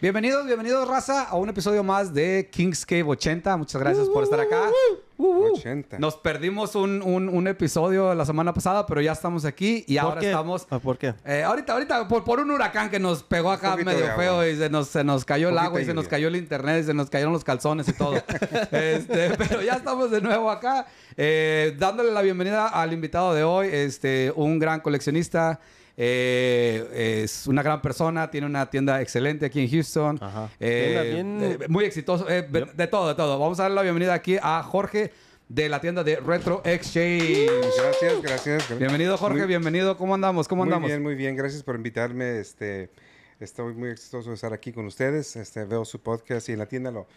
Bienvenidos, bienvenidos, raza, a un episodio más de Kings Cave 80. Muchas gracias por estar acá. Nos perdimos un, un, episodio la semana pasada, pero ya estamos aquí y ahora estamos. Ah, ¿Por qué? Eh, ahorita, ahorita, por, un huracán que nos pegó acá medio feo y se nos, se nos cayó el agua y se nos cayó el internet y se nos cayeron los calzones y todo. Este, pero ya estamos de nuevo acá, eh, dándole la bienvenida al invitado de hoy, este, un gran coleccionista. Eh, es una gran persona, tiene una tienda excelente aquí en Houston. Eh, eh, muy exitoso, eh, de todo, de todo. Vamos a darle la bienvenida aquí a Jorge de la tienda de Retro Exchange. Gracias, gracias. Bienvenido Jorge, bienvenido. ¿Cómo andamos? ¿Cómo andamos? Muy bien, muy bien. Gracias por invitarme. Este, estoy muy exitoso de estar aquí con ustedes. Este, veo su podcast y en la tienda lo,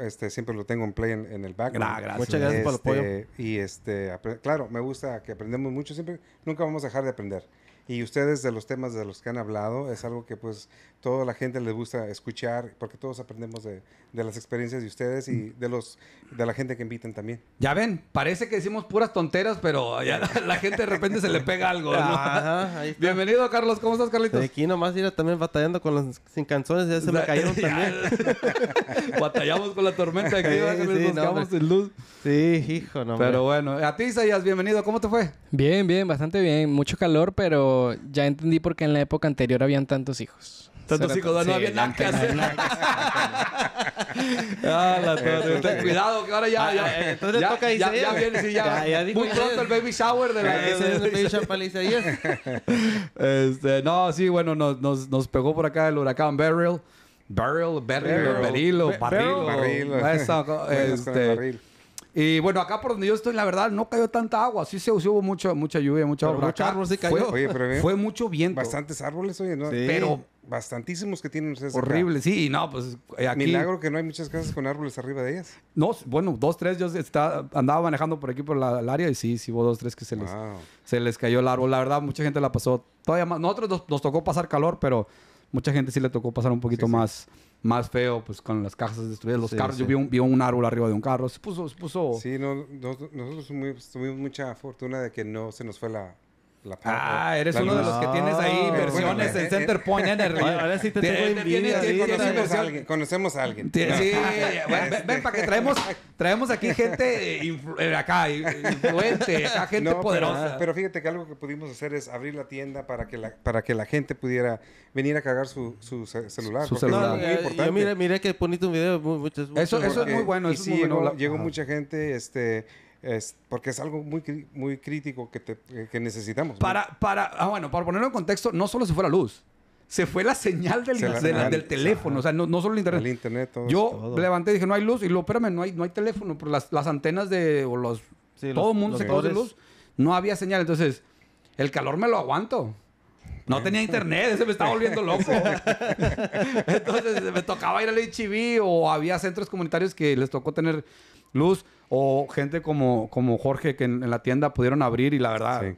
este, siempre lo tengo en play en, el background. Ah, Muchas gracias por el este, apoyo. Y este, claro, me gusta que aprendemos mucho. Siempre, nunca vamos a dejar de aprender. Y ustedes de los temas de los que han hablado, es algo que pues toda la gente les gusta escuchar, porque todos aprendemos de, las experiencias de ustedes y de los de la gente que invitan también. Ya ven, parece que decimos puras tonteras, pero la, gente de repente se le pega algo. ¿no? Bienvenido, Carlos. ¿Cómo estás, Carlitos? aquí nomás ir también batallando con las sin canciones, ya se me cayeron también. Batallamos con la tormenta aquí, sí, sí, nos luz. Sí, hijo, no. Pero bueno, a ti, Sayas, bienvenido. ¿Cómo te fue? Bien, bien, bastante bien. Mucho calor, pero ya entendí por qué en la época anterior habían tantos hijos. Tantos hijos, no había nada ah, la cuidado, que ahora ya. Ah, eh, entonces toca a Ya, viene, sí, ya. muy pronto el baby shower de la. Ese es este, no, sí, bueno, nos, nos, nos pegó por acá el huracán Beryl. Beryl, Beryl, Berilo, Barril. Eso Este. Y bueno, acá por donde yo estoy, la verdad, no cayó tanta agua. Sí se sí, hubo mucha, lluvia, mucha pero árboles sí cayó. Fue, mucho viento. Bastantes árboles, oye, Pero bastantísimos que tienen ustedes. Horrible, sí, no, pues eh, aquí. Milagro que no hay muchas casas con árboles arriba de ellas. No, bueno, dos, tres, yo andaba manejando por aquí por el área y sí, sí hubo dos, tres que se les, se les cayó el árbol. La verdad, mucha gente la pasó todavía más. Nosotros nos, tocó pasar calor, pero mucha gente sí le tocó pasar un poquito más más feo, pues con las cajas destruidas, los carros. Yo vi un, árbol arriba de un carro, se puso. Se puso... Sí, no, nosotros tuvimos mucha fortuna de que no se nos fue la, ah, eres uno de los que tienes ahí ah, versiones en Centerpoint Center Point Energy. Ahora sí te tengo Conocemos a alguien. Conocemos a alguien. Sí, ah, ven, este. para que traemos, traemos aquí gente eh, eh, acá, eh, influente, gente poderosa. Pero, fíjate que algo que pudimos hacer es abrir la tienda para que la, para que la gente pudiera venir a cargar su, celular. importante. Yo miré, que poniste un video. eso, eso es muy bueno. llegó mucha gente, este porque es algo muy, muy crítico que, te, que necesitamos. Para, para, ah, bueno, para ponerlo en contexto, no solo se fue la luz, se fue la señal del, del teléfono, o sea, no, no, solo el internet. Yo levanté y dije, no hay luz, y lo, espérame, no hay, no hay teléfono, pero las, las antenas de, o los, todo el mundo se quedó de luz, no había señal, entonces, el calor me lo aguanto. No tenía internet, se me estaba volviendo loco. Entonces me tocaba ir al HIV o había centros comunitarios que les tocó tener luz o gente como, como Jorge que en, la tienda pudieron abrir y la verdad...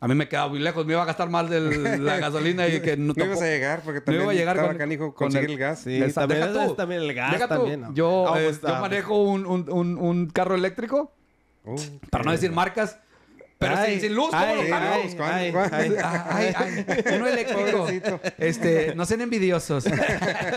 A mí me quedaba muy lejos, me iba a gastar más de la gasolina y que no, no ibas a llegar porque también iba a llegar estaba con, con el, gas. Sí, también, también el gas Yo, yo manejo un, un, un, carro eléctrico, uh, para no decir marcas, pero sin, luz, ¿cómo ay, lo ay, ay, uno eléctrico. Este, no sean envidiosos.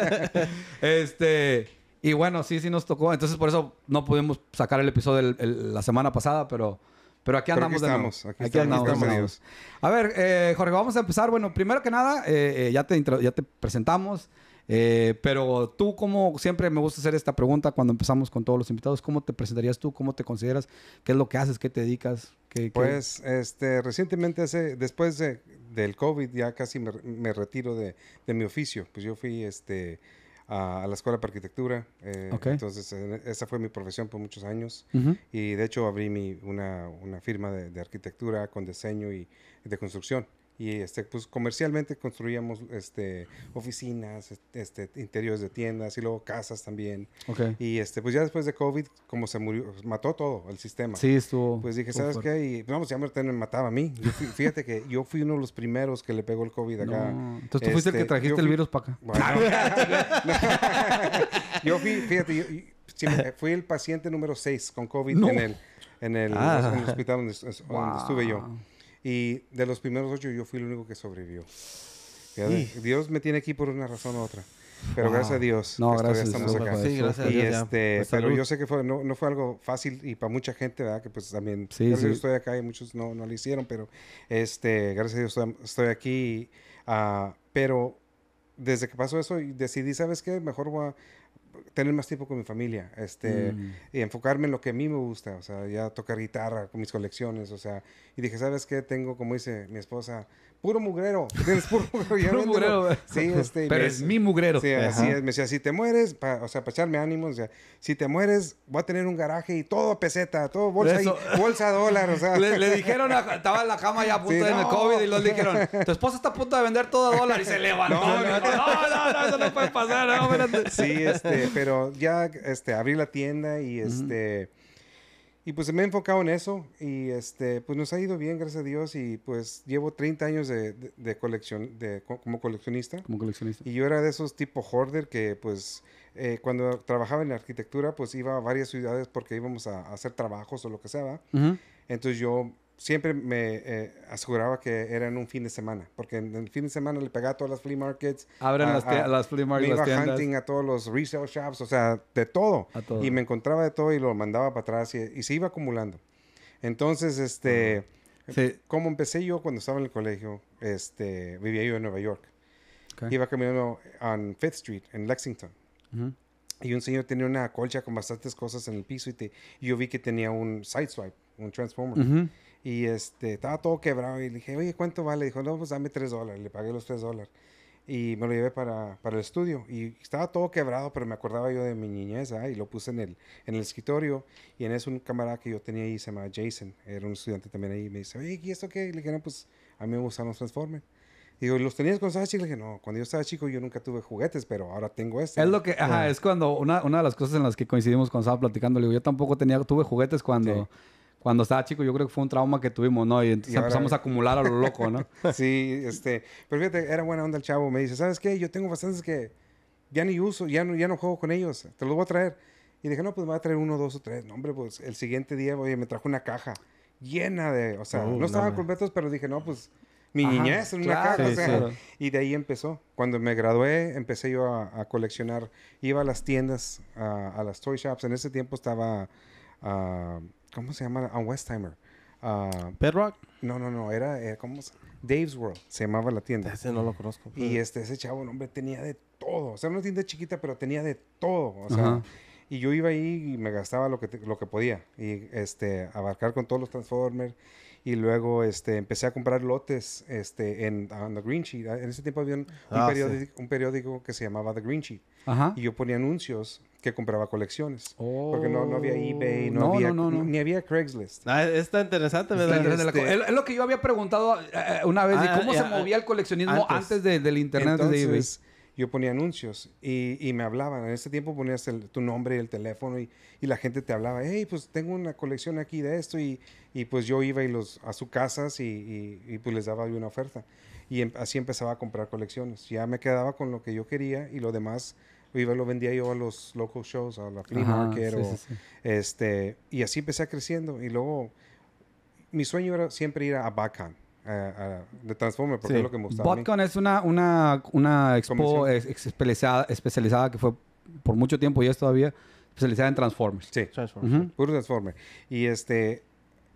este, y bueno, sí, sí nos tocó. Entonces, por eso no pudimos sacar el episodio la semana pasada, pero, pero aquí andamos. de aquí, estamos, andamos, A ver, eh, Jorge, vamos a empezar. Bueno, primero que nada, eh, eh, ya, te ya te presentamos. pero tú, como siempre me gusta hacer esta pregunta cuando empezamos con todos los invitados, ¿cómo te presentarías tú? ¿Cómo te consideras? ¿Qué es lo que haces? ¿Qué te dedicas? Pues este, recientemente, hace, después de, del COVID, ya casi me, me retiro de, de mi oficio. Pues yo fui este, a, la Escuela de Arquitectura. Eh, entonces, e, esa fue mi profesión por muchos años. Y de hecho abrí mi, una, firma de, arquitectura con diseño y de construcción y este pues comercialmente construíamos este oficinas este interiores de tiendas y luego casas también okay. y este pues ya después de covid como se murió pues, mató todo el sistema sí estuvo pues dije sabes qué y pues, vamos ya me mataba a mí fíjate que yo fui uno de los primeros que le pegó el covid acá entonces tú fuiste el que este, trajiste el virus para acá claro yo, fui fíjate yo, fui el paciente número 6 con covid en el en el, ah. hospital donde, estuve yo y de los primeros ocho yo fui el único que sobrevivió. Dios me tiene aquí por una razón u otra. Pero gracias a Dios. No, gracias. Estamos acá. Sí, gracias a Dios, este, pues pero yo sé que no, fue algo fácil y para mucha gente, ¿verdad? Que pues también. Yo estoy acá y muchos no, no lo hicieron, pero este, gracias a Dios estoy, aquí. Ah, pero desde que pasó eso decidí, ¿sabes qué? Mejor voy a tener más tiempo con mi familia, este, mm. y enfocarme en lo que a mí me gusta, o sea, ya tocar guitarra con mis colecciones, o sea, y dije, ¿sabes qué? Tengo, como dice mi esposa, puro mugrero. Tienes puro mugrero. puro mugrero sí, este, Pero es mi mugrero. Sí, así es. Me decía, si te mueres, o sea, para echarme ánimos, o sea, si te mueres, voy a tener un garaje y todo peseta, todo bolsa, y, bolsa dólar. O sea. le, dijeron, estaba en la cama ya a punto de COVID y los dijeron, tu esposa está a punto de vender todo a dólar y se levantó. No, no, no, no eso no puede pasar. No, sí, este, pero ya este, abrí la tienda y este. Y pues me he enfocado en eso y este, pues nos ha ido bien, gracias a Dios. Y pues llevo 30 años de, colección, de, como coleccionista. Como coleccionista. Y yo era de esos tipo hoarder que pues eh, cuando trabajaba en la arquitectura pues iba a varias ciudades porque íbamos a, hacer trabajos o lo que sea. Entonces yo siempre me eh, aseguraba que era en un fin de semana, porque en el fin de semana le pegaba a todas las flea markets. Abren las, a, las, flea markets. iba hunting a todos los resale shops, o sea, de todo. Y me encontraba de todo y lo mandaba para atrás y, se iba acumulando. Entonces, este, como empecé yo cuando estaba en el colegio, este, vivía yo en Nueva York. Iba caminando en Fifth Street, en Lexington. Y un señor tenía una colcha con bastantes cosas en el piso y, yo vi que tenía un sideswipe, un transformer. Y este, estaba todo quebrado. Y le dije, oye, ¿cuánto vale? Dijo, no, pues dame tres dólares. Le pagué los tres dólares. Y me lo llevé para, para, el estudio. Y estaba todo quebrado, pero me acordaba yo de mi niñez. Y lo puse en el, en el escritorio. Y en eso un camarada que yo tenía ahí se llamaba Jason. Era un estudiante también ahí. Y me dice, oye, ¿y esto qué? Y le dije, no, pues a mí me gustan los Transformers. Digo, ¿los tenías cuando estabas chico? Le dije, no, cuando yo estaba chico yo nunca tuve juguetes, pero ahora tengo este. Es lo que, ajá, es cuando una, una, de las cosas en las que coincidimos cuando estaba platicando, le digo, yo tampoco tenía, tuve juguetes cuando cuando estaba chico, yo creo que fue un trauma que tuvimos, ¿no? Y entonces empezamos a acumular a lo loco, ¿no? sí, este, pero fíjate, era buena onda el chavo, me dice, ¿sabes qué? Yo tengo bastantes que ya ni uso, ya no, ya no juego con ellos, te los voy a traer. Y dije, no, pues me voy a traer uno, dos o tres. No, hombre, pues el siguiente día, oye, me trajo una caja llena de, o sea, uh, no estaban completos, pero dije, no, pues mi niñez en una caja. Y de ahí empezó. Cuando me gradué, empecé yo a, coleccionar. Iba a las tiendas, a, las toy shops. En ese tiempo estaba... Ah, ¿Cómo se llama? A ah, Westheimer. Uh, ah, ¿Bedrock? No, no, no. Era, era eh, como Dave's World. Se llamaba la tienda. Ese no lo conozco. Y este, ese chavo, hombre, tenía de todo. O sea, una tienda chiquita, pero tenía de todo. O sea, y yo iba ahí y me gastaba lo que, lo que podía. Y este, abarcar con todos los Transformers. Y luego este, empecé a comprar lotes este, en The Green Sheet. Ah, en ese tiempo había un, periódico, que se llamaba The Green Sheet. Ajá. Y yo ponía anuncios que compraba colecciones. Porque no, no había eBay, no, oh. había, ni había Craigslist. Ah, está interesante, este, Es lo que yo había preguntado eh, una vez, ah, cómo se movía el coleccionismo antes, del internet de eBay? Yo ponía anuncios y, y, me hablaban. En ese tiempo ponías tu nombre y el teléfono y, y, la gente te hablaba. Hey, pues tengo una colección aquí de esto. Y, y pues yo iba y los, a sus casas y, pues les daba yo una oferta. Y em, así empezaba a comprar colecciones. Ya me quedaba con lo que yo quería y lo demás iba lo vendía yo a los local shows, a la flea market este y así empecé creciendo y luego mi sueño era siempre ir a Bacan de Transformer porque es lo que me gustaba. Botcon es una una una expo especializada, especializada que fue por mucho tiempo y es todavía especializada en Transformers. Sí, Transformers. Puro Transformer. Y este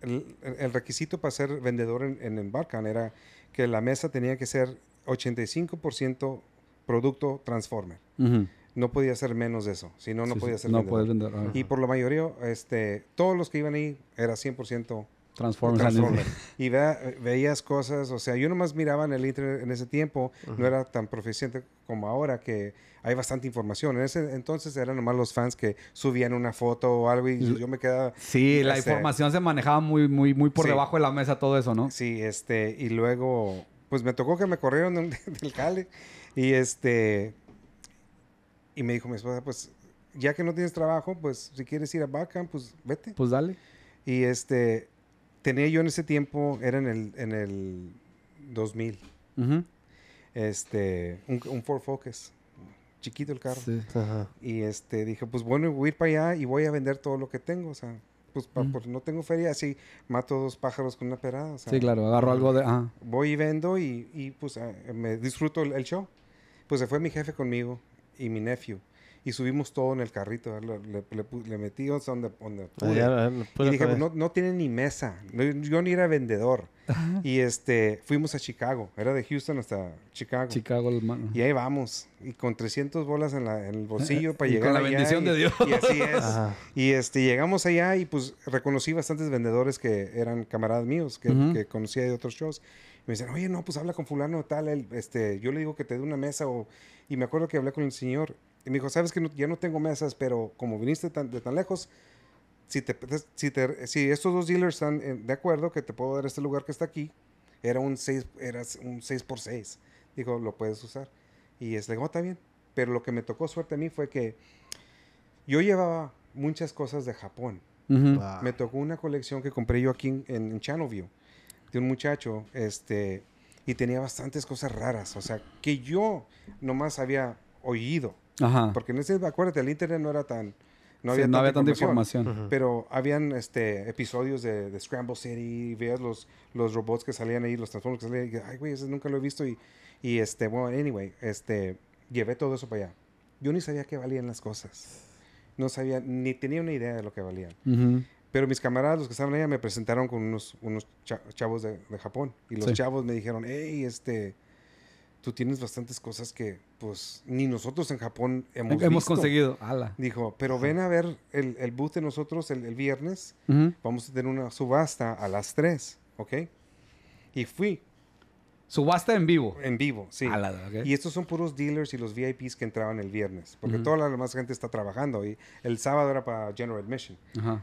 el, requisito para ser vendedor en, en, era que la mesa tenía que ser 85% producto Transformer. Uh no podía ser menos de eso. Si no, no podía ser menos. vender. Y por la mayoría, este, todos los que iban ahí era 100% Transformers. Transformers. Y veías cosas, o sea, yo nomás miraba en el internet en ese tiempo, no era tan proficiente como ahora que hay bastante información. En ese entonces eran nomás los fans que subían una foto o algo y yo me quedaba... Sí, la este, información se manejaba muy, muy, muy por debajo de la mesa todo eso, ¿no? Sí, este, y luego, pues me tocó que me corrieron del, Cali. y este, y me dijo mi esposa, pues ya que no tienes trabajo, pues si quieres ir a Backcamp, pues vete. Pues dale. Y este, tenía yo en ese tiempo, era en el, en el 2000, este, un, un, Ford Focus, chiquito el carro. Sí. Ajá. Y este, dije, pues bueno, voy a ir para allá y voy a vender todo lo que tengo, o sea, pues porque pues, no tengo feria, así mato dos pájaros con una perada. sí, claro, agarro algo de... ah. Voy y vendo y, y pues eh, me disfruto el show. Pues se fue mi jefe conmigo y mi nephew. Y subimos todo en el carrito. Le, le, metí donde, donde ah, y dije, pues no, no tiene ni mesa. Yo ni era vendedor. y este, fuimos a Chicago. Era de Houston hasta Chicago. Chicago, hermano. Y ahí vamos. Y con 300 bolas en, el bolsillo para llegar. Con la bendición y, de Dios. Y así es. Y este, llegamos allá y pues reconocí bastantes vendedores que eran camaradas míos, que, que conocía de otros shows me dicen, oye, no, pues habla con fulano tal, este, yo le digo que te dé una mesa o... Y me acuerdo que hablé con el señor y me dijo, sabes que ya no tengo mesas, pero como viniste de tan lejos, si, te, si, si estos dos dealers están eh, de acuerdo que te puedo dar este lugar que está aquí, era un 6 x un 6 por 6 Dijo, lo puedes usar. Y es, le digo, ah, está bien. Pero lo que me tocó suerte a mí fue que yo llevaba muchas cosas de Japón. Me tocó una colección que compré yo aquí en, en Channelview de un muchacho, este, y tenía bastantes cosas raras, o sea, que yo nomás había oído. Ajá. Porque en ese, acuérdate, el internet no era tan... No había, sí, tanta, información. Pero habían este, episodios de, Scramble City, veas los, los robots que salían ahí, los transformadores que salían, y, ay, güey, ese nunca lo he visto. Y, y este, bueno, anyway, este, llevé todo eso para allá. Yo ni sabía qué valían las cosas. No sabía, ni tenía una idea de lo que valían. Pero mis camaradas, los que estaban allá, me presentaron con unos, chavos de, Japón. Y los chavos me dijeron, hey, este, tú tienes bastantes cosas que, pues, ni nosotros en Japón hemos, conseguido. Dijo, pero ven a ver el, el de nosotros el, el viernes. Vamos a tener una subasta a las 3, ¿ok? Y fui. Subasta en vivo. En vivo, sí. Y estos son puros dealers y los VIPs que entraban el viernes, porque toda la demás gente está trabajando y el sábado era para General Admission,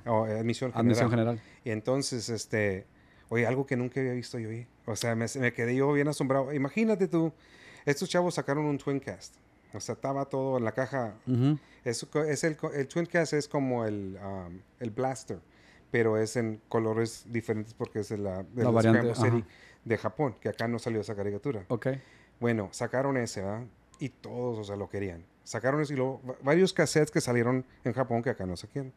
o eh, admisión general. Admisión general. Y entonces, este, oye, algo que nunca había visto yo, o sea, me, quedé yo bien asombrado. Imagínate tú, estos chavos sacaron un Twin Cast, O sea, estaba todo en la caja. es, el, el Cast es como el, um, el blaster, pero es en colores diferentes porque es la, variante de Japón, que acá no salió esa caricatura. Ok. Bueno, sacaron ese, Y todos, o sea, lo querían. Sacaron ese y luego varios cassettes que salieron en Japón que acá no quieren.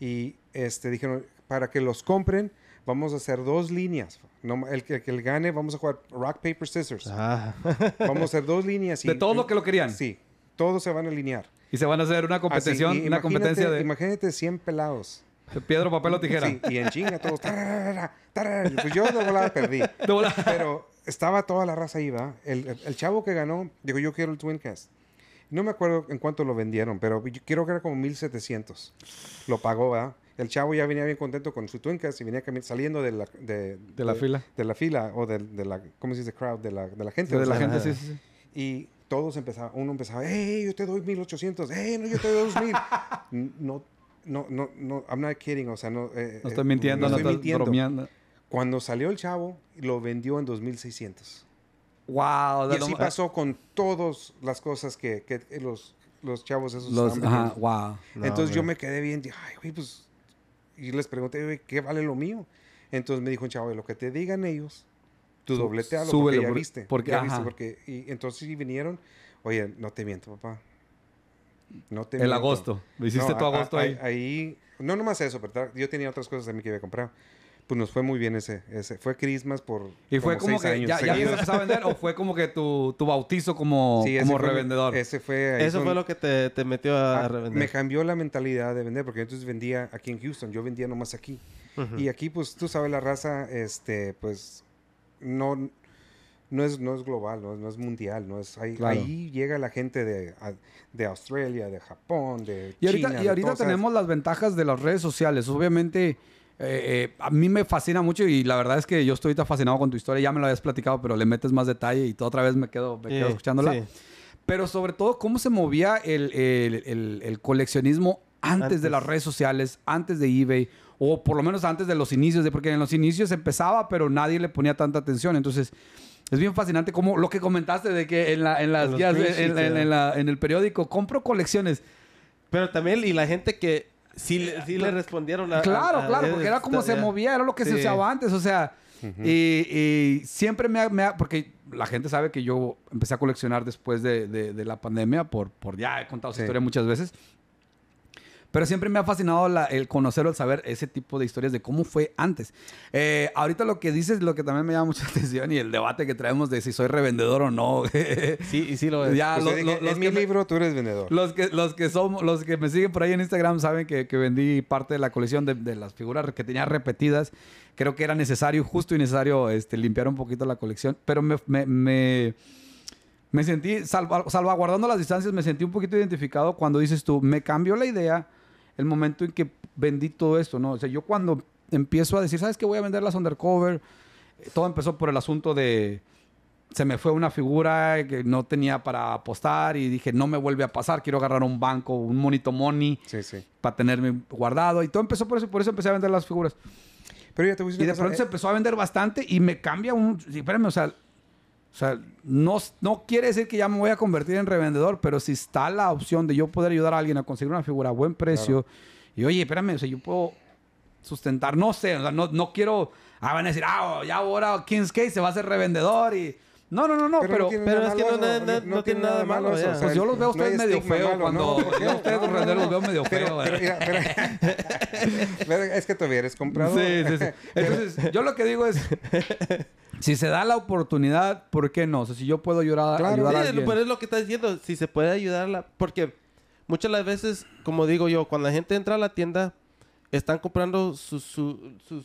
Y este, dijeron, para que los compren, vamos a hacer dos líneas. No, el, que el, gane, vamos a jugar rock, paper, scissors. Ah. Vamos a hacer dos líneas. de todo lo que lo querían. Sí, todos se van a alinear. Y se van a hacer una competición, una competencia de... Imagínate 100 pelados Piedra, papel o tijera. Sí, y en chinga todos. Pues yo de volada perdí. Pero estaba toda la raza ahí, ¿va? El, chavo que ganó dijo, yo quiero el Twincast. No me acuerdo en cuánto lo vendieron, pero yo quiero que era como 1700. Lo pagó, ¿va? El chavo ya venía bien contento con su Twincast y venía saliendo de la, de, fila. De la fila o de, la, ¿cómo se dice? Crowd, de la, gente. De, la gente, sí, sí, sí. Y todos empezaban, uno empezaba, hey, yo te doy 1800, hey, no, yo te doy 2000. no no, no, no, I'm not kidding, o sea, no... Eh, no estoy eh, mintiendo, no, mintiendo. Cuando salió el chavo, lo vendió en 2.600. ¡Wow! Y así pasó con todas las cosas que, que los, los chavos esos... Entonces yo me quedé bien, ay, güey, pues... Y les pregunté, ¿qué vale lo mío? Entonces me dijo un chavo, lo que te digan ellos, tú lo que ya viste. Porque, ya viste, porque... Y entonces sí vinieron, oye, no te miento, papá, el agosto. Lo hiciste no, tu agosto ahí. ahí. No nomás eso, yo tenía otras cosas de mí que había comprar Pues nos fue muy bien ese. ese. Fue Christmas por. ¿Y fue como, que ya, ya a vender o fue como que tu, bautizo como, como revendedor? Ese fue. Eso fue lo que te, metió a, ah, revender. Me cambió la mentalidad de vender porque entonces vendía aquí en Houston. Yo vendía nomás aquí. Y aquí, pues tú sabes, la raza, este, pues no no es, no es global, no es, mundial, no es ahí, llega la gente de, Australia, de Japón, de y ahorita, China, y ahorita tenemos las ventajas de las redes sociales, obviamente. Eh, eh, a mí me fascina mucho y la verdad es que yo estoy ahorita fascinado con tu historia, ya me lo habías platicado, pero le metes más detalle y toda otra vez me quedo, me escuchándola. Pero sobre todo, cómo se movía el, coleccionismo antes, de las redes sociales, antes de eBay, o por lo menos antes de los inicios, porque en los inicios empezaba, pero nadie le ponía tanta atención. Entonces, es bien fascinante como lo que comentaste de que en, la, en las guías, en, el periódico, compro colecciones. Pero también, y la gente que sí, sí le respondieron a... Claro, claro, porque era como se movía, era lo que se usaba antes, o sea... y, siempre me ha, Porque la gente sabe que yo empecé a coleccionar después de, la pandemia, por, por ya he contado esa historia muchas veces. Pero siempre me ha fascinado el conocer o el saber ese tipo de historias de cómo fue antes. Eh, ahorita lo que dices, lo que también me llama mucha atención y el debate que traemos de si soy revendedor o no. sí, sí lo es. Ya, pues es mi libro, tú eres vendedor. Los que, los, que somos, los que me siguen por ahí en Instagram saben que, vendí parte de la colección de, las figuras que tenía repetidas creo que era necesario, justo y necesario, este, limpiar un poquito la colección. Pero me, me, me, sentí, salvaguardando las distancias, me sentí un poquito identificado cuando dices tú, me cambió la idea el momento en que vendí todo esto, ¿no? O sea, yo cuando empiezo a decir, ¿sabes qué? Voy a vender las undercover. Eh, todo empezó por el asunto de. Se me fue una figura que no tenía para apostar y dije, no me vuelve a pasar, quiero agarrar un banco, un monito money para tenerme guardado. Y todo empezó por eso, por eso empecé a vender las figuras. Pero ya te voy a decir y de pronto se eh empezó a vender bastante y me cambia un. ...espérenme, o sea, o sea, no, no quiere decir que ya me voy a convertir en revendedor, pero si está la opción de yo poder ayudar a alguien a conseguir una figura a buen precio, y oye, espérame, o sea, yo puedo sustentar, no sé, o sea, no, no quiero, ah, van a decir, ah, ya ahora Kings Case se va a hacer revendedor y no, no, no, no, pero, pero, es que no, tiene nada de malo. pues yo los veo a ustedes medio feos cuando. yo a ustedes los veo medio feos. es que todavía eres comprado. Sí, sí, sí. Entonces, yo lo que digo es. Si se da la oportunidad, ¿por qué no? O sea, si yo puedo ayudar, a ayudar a alguien. Pero es lo que está diciendo. Si se puede ayudarla... Porque muchas de las veces, como digo yo, cuando la gente entra a la tienda, están comprando sus,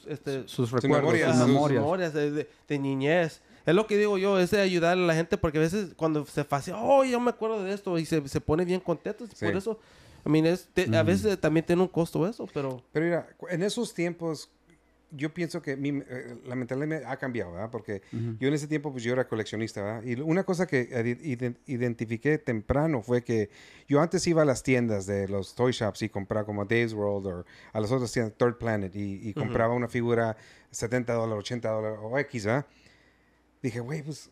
este, sus recuerdos, Sus memorias, de, niñez. Es lo que digo yo, es de ayudar a la gente porque a veces cuando se hace oh, yo me acuerdo de esto y se, se pone bien contento. Por eso, a veces también tiene un costo eso, pero... Pero mira, en esos tiempos, yo pienso que mi, eh, la mentalidad ha cambiado, ¿verdad? Porque yo en ese tiempo, pues yo era coleccionista, ¿verdad? Y una cosa que identifiqué temprano fue que yo antes iba a las tiendas de los toy shops y compraba como Dave's World o a las otras tiendas, Third Planet, y, compraba una figura 70 dólares, 80 dólares o X, ¿verdad? dije, güey, pues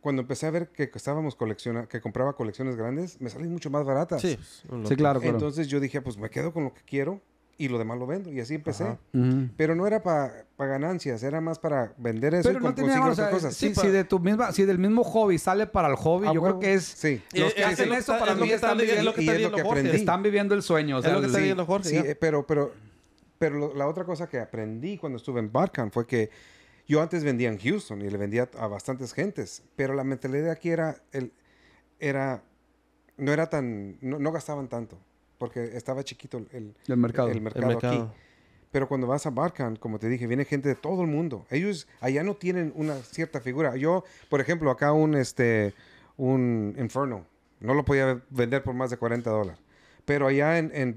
cuando empecé a ver que estábamos colecciona, que compraba colecciones grandes, me salen mucho más baratas. Sí, claro, Entonces yo dije, pues me quedo con lo que quiero y lo demás lo vendo. Y así empecé. Pero no era para ganancias, era más para vender eso Pero y conseguir otras cosas. Sí, si, de tu misma, si del mismo hobby sale para el hobby, ah, yo creo que es... Sí. Los que hacen eso para están viviendo... Están viviendo el sueño. es lo que está viviendo Jorge. Sí, pero, eh, pero, pero la otra cosa que aprendí cuando estuve en Barkham fue que yo antes vendía en Houston y le vendía a bastantes gentes, pero la mentalidad aquí era, era no era tan, no, gastaban tanto, porque estaba chiquito el, mercado, el, mercado, aquí. Pero cuando vas a Barkan, como te dije, viene gente de todo el mundo. Ellos allá no tienen una cierta figura. Yo, por ejemplo, acá un, este, un Inferno, no lo podía vender por más de 40 dólares. Pero allá en, en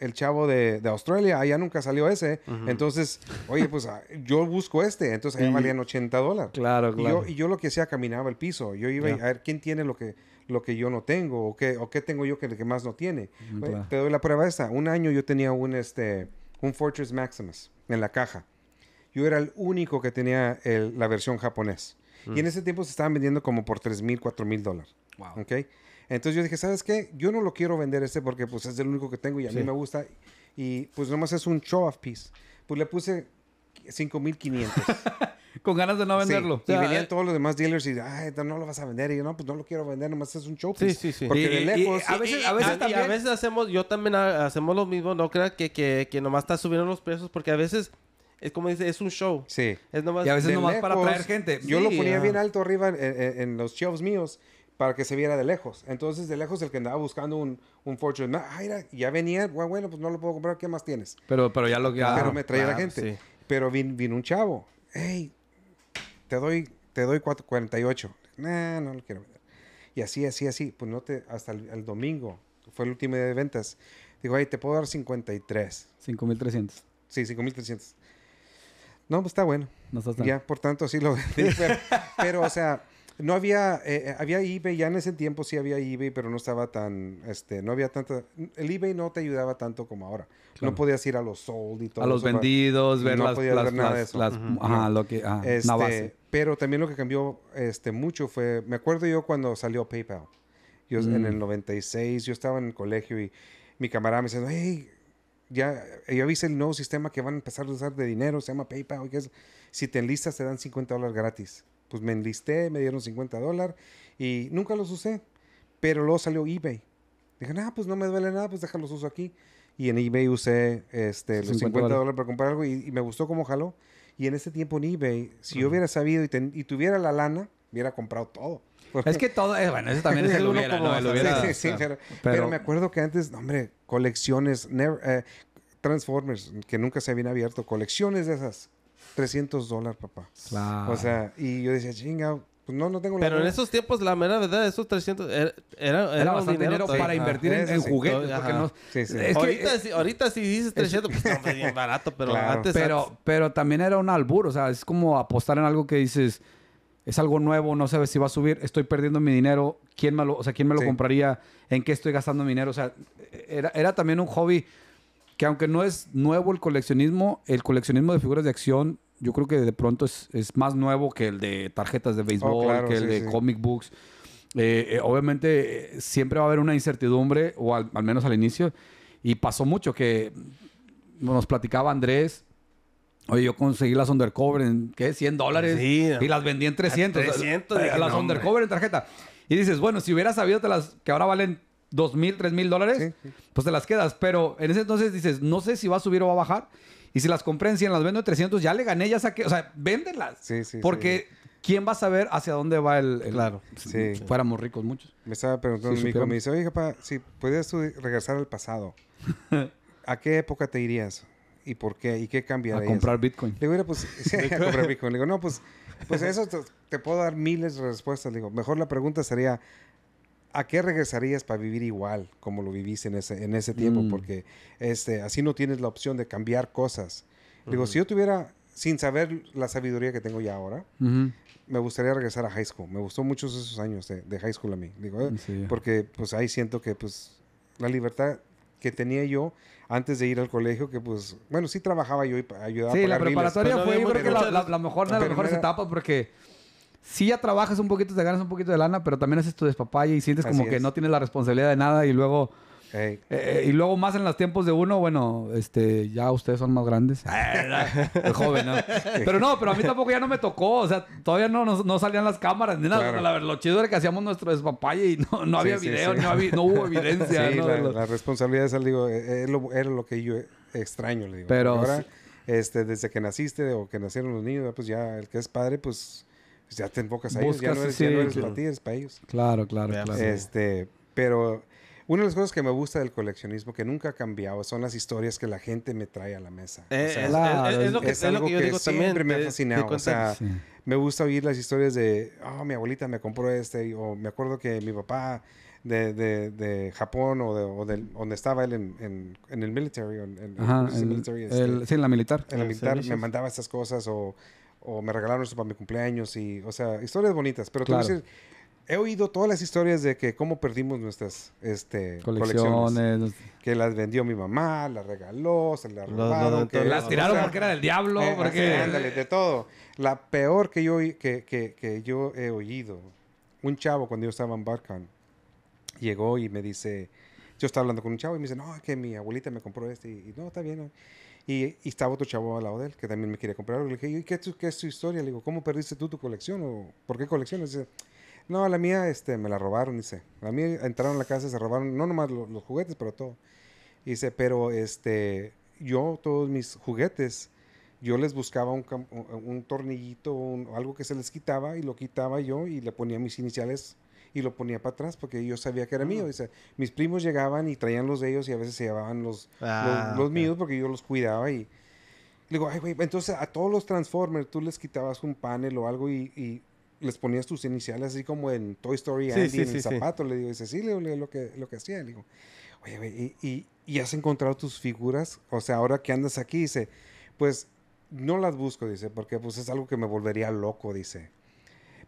el chavo de, de, Australia, allá nunca salió ese. Entonces, oye, pues ah, yo busco este. Entonces allá valían 80 dólares. Claro, claro. Y yo, lo que hacía, caminaba el piso. Yo iba a ver quién tiene lo que, lo que yo no tengo o qué, o qué tengo yo que, que más no tiene. Mm, te doy la prueba esta. Un año yo tenía un, este, un Fortress Maximus en la caja. Yo era el único que tenía la versión japonés. Y en mm. ese tiempo se estaban vendiendo como por 3 mil, 4 mil dólares. Wow. ¿Okay? Entonces yo dije, ¿sabes qué? Yo no lo quiero vender este porque pues es el único que tengo y a mí me gusta. Y pues nomás es un show of piece. Pues le puse 5500. Con ganas de no venderlo. y venían eh, todos los demás dealers y, ay, no lo vas a vender. Y yo, no, pues no lo quiero vender, nomás es un show. Sí, sí, sí. Porque de lejos. a veces, también. a veces hacemos, yo también hacemos lo mismo, no crea que, que, nomás está subiendo los precios porque a veces es como dice, es un show. Sí. Es nomás, y a veces nomás para atraer gente. Yo lo ponía bien alto arriba en, los shows míos para que se viera de lejos. Entonces, de lejos, el que andaba buscando un, un Fortune, ah, ya venía, bueno, pues no lo puedo comprar, ¿qué más tienes? Pero, pero ya lo que Pero me traía la gente. Pero vino, un chavo, hey, te doy, te doy 48. no lo quiero vender. Y así, así, así, pues no te, hasta el, domingo, fue el último día de ventas. Digo, ay, te puedo dar 53. 5300. Sí, 5300. No, pues está bueno. No está Ya, por tanto, sí lo vendí. pero o sea, no había, eh, eh, había eBay, ya en ese tiempo sí había eBay, pero no estaba tan, este, no había tanta, el eBay no te ayudaba tanto como ahora. No podías ir a los sold y todo. A los vendidos, ver no las, las, ver nada de eso. Ajá, lo que, este, Pero también lo que cambió este, mucho fue, me acuerdo yo cuando salió PayPal, yo en mm. el 96, yo estaba en el colegio y mi camarada me dice hey, ya, yo avise el nuevo sistema que van a empezar a usar de dinero, se llama PayPal, que es, si te enlistas te dan 50 dólares gratis pues me enlisté, me dieron 50 dólares y nunca los usé. Pero luego salió eBay. Dije, ah, pues no me duele nada, pues déjalos uso aquí. Y en eBay usé este, los 50 dólares para comprar algo y, me gustó como jaló. Y en ese tiempo en eBay, si yo hubiera sabido y, y, tuviera la lana, hubiera comprado todo. es que todo, eh, bueno, eso también es el hubiera, hubiera, pero, me acuerdo que antes, hombre, colecciones, eh, Transformers, que nunca se habían abierto, colecciones de esas. 300 dólares, papá. O sea, y yo decía, chinga, pues no, no tengo Pero en esos tiempos, la mera verdad, esos 300 er, era, era, bastante dinero, para invertir en, juguetes. Es ahorita, que, si, ahorita si dices 300, pues está pues, bien barato, pero antes, pero, Pero también era un albur, o sea, es como apostar en algo que dices, es algo nuevo, no sabes si va a subir, estoy perdiendo mi dinero, ¿quién me lo, o sea, ¿quién me lo compraría? ¿En qué estoy gastando mi dinero? O sea, era, era también un hobby que aunque no es nuevo el coleccionismo, el coleccionismo de figuras de acción, yo creo que de pronto es, más nuevo que el de tarjetas de oh, béisbol, que el de comic books. Eh, eh, obviamente eh, siempre va a haber una incertidumbre, o al, menos al inicio, y pasó mucho que nos platicaba Andrés. Oye, yo conseguí las undercover en, ¿qué? 100 dólares. y las vendí en 300. 300 las undercover en tarjeta. Y dices, bueno, si hubiera sabido que ahora valen dos mil, tres mil dólares, pues te las quedas. Pero en ese entonces dices, no sé si va a subir o va a bajar. Y si las compré en 100, las vendo en 300, ya le gané, ya saqué. O sea, véndelas. Sí, sí. Porque ¿quién va a saber hacia dónde va el. claro. Si fuéramos ricos muchos. Me estaba preguntando mi hijo, me dice, oye, papá, si pudieras regresar al pasado, ¿a qué época te irías? ¿Y por qué? ¿Y qué cambiaría? A comprar Bitcoin. Le digo, pues, sí, a comprar Bitcoin. Le digo, no, pues, pues eso te, te, puedo dar miles de respuestas. Le digo, mejor la pregunta sería, ¿a qué regresarías para vivir igual como lo vivís en ese, en ese tiempo? Mm. Porque este, así no tienes la opción de cambiar cosas. Digo, si yo tuviera, sin saber la sabiduría que tengo ya ahora, me gustaría regresar a high school. Me gustó mucho esos años de, high school a mí. Digo, eh, porque pues ahí siento que pues la libertad que tenía yo antes de ir al colegio, que pues, bueno, sí trabajaba yo y ayudaba. a Sí, la preparatoria fue la mejor, de las mejores etapas porque si ya trabajas un poquito, te ganas un poquito de lana, pero también haces tu despapalle y sientes como que no tienes la responsabilidad de nada y luego... Eh, eh, y luego más en los tiempos de uno, bueno, este, ya ustedes son más grandes. joven, Pero no, pero a mí tampoco ya no me tocó. O sea, todavía no, no, salían las cámaras ni nada. lo chido era que hacíamos nuestro despapalle y no, había video, No, hubo evidencia. La, responsabilidad es, digo, eh, era lo que yo extraño, le digo. Pero ahora, este, desde que naciste o que nacieron los niños, pues ya el que es padre, pues pues, ya te enfocas a ellos, ya no eres, para ti, eres para ellos. Claro, claro, claro. Este, pero una de las cosas que me gusta del coleccionismo, que nunca ha cambiado, son las historias que la gente me trae a la mesa. Eh, es, lo que, algo lo que, yo digo siempre también, me ha fascinado. o sea, me gusta oír las historias de, oh, mi abuelita me compró este, o me acuerdo que mi papá de, de, de Japón o, de, donde estaba él en, en, el military. En, el, este, sí, en la militar. En la militar me mandaba estas cosas o o me regalaron eso para mi cumpleaños y, o sea, historias bonitas, pero he oído todas las historias de que cómo perdimos nuestras este, colecciones, que las vendió mi mamá, las regaló, se las robaron. las tiraron porque era del diablo. Eh, porque... de todo. La peor que yo, que, que, yo he oído, un chavo cuando yo estaba en Barcan, llegó y me dice, yo estaba hablando con un chavo y me dice, no, que mi abuelita me compró este y, no, está bien. No. Y, estaba otro chavo al lado de que también me quería comprar. Le dije, ¿y qué, es tu historia? Le digo, ¿cómo perdiste tú tu colección? ¿O por qué colecciones? Dice, no, la mía este, me la robaron, dice. La mía entraron a la casa, se robaron, no nomás los, juguetes, pero todo. Y dice, pero este, yo todos mis juguetes, yo les buscaba un, un tornillito, algo que se les quitaba y lo quitaba yo y le ponía mis iniciales y lo ponía para atrás porque yo sabía que era mío. Ah. dice mis primos llegaban y traían los de ellos y a veces se llevaban los, los, ah, míos porque yo los cuidaba y le digo, ay, güey, entonces a todos los Transformers tú les quitabas un panel o algo y, les ponías tus iniciales así como en Toy Story Andy en el zapato. Le digo, dice, sí, le lo que, lo que hacía. Le digo, oye, güey, y, has encontrado tus figuras? O sea, ahora que andas aquí, dice, pues no las busco, dice, porque pues es algo que me volvería loco, dice.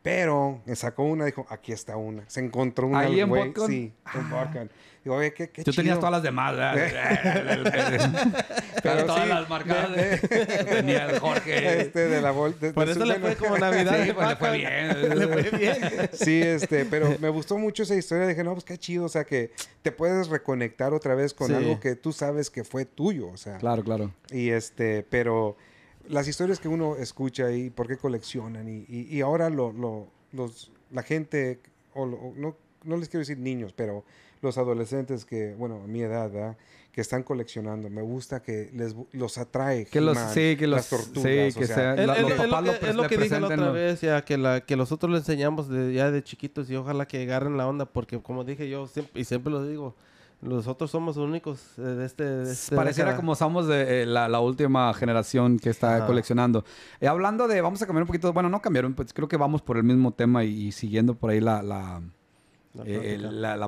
Pero sacó una, dijo, aquí está una. Se encontró una. Ahí en Sí, en ah. Botcon. Digo, oye, qué, qué Yo tenías todas las demás, Pero todas las marcadas. De, el Jorge. Este, de la bolsa. Por eso le fue como Navidad. Sí, pues, le fue bien. le fue bien. sí, este, pero me gustó mucho esa historia. Dije, no, pues qué chido. O sea, que te puedes reconectar otra vez con algo que tú sabes que fue tuyo. O sea. Claro, claro. Y este, pero las historias que uno escucha y por qué coleccionan y, ahora los, la gente, o, no, no les quiero decir niños, pero los adolescentes que, bueno, a mi edad, que están coleccionando. Me gusta que les, los atrae que los, sí, que que es lo que dije la otra vez, ya que, la, que nosotros le enseñamos ya de chiquitos y ojalá que agarren la onda, porque como dije yo siempre, y siempre lo digo, nosotros somos los únicos eh, de este... este Pareciera como somos de eh, la, última generación que está coleccionando. Eh, hablando de... Vamos a cambiar un poquito... Bueno, no cambiaron, pues creo que vamos por el mismo tema y, siguiendo por ahí la, la,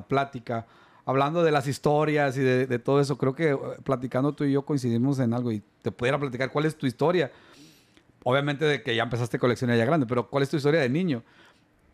plática. Hablando de las historias y de, todo eso, creo que platicando tú y yo coincidimos en algo y te pudiera platicar cuál es tu historia. Obviamente de que ya empezaste a coleccionar ya grande, pero cuál es tu historia de niño.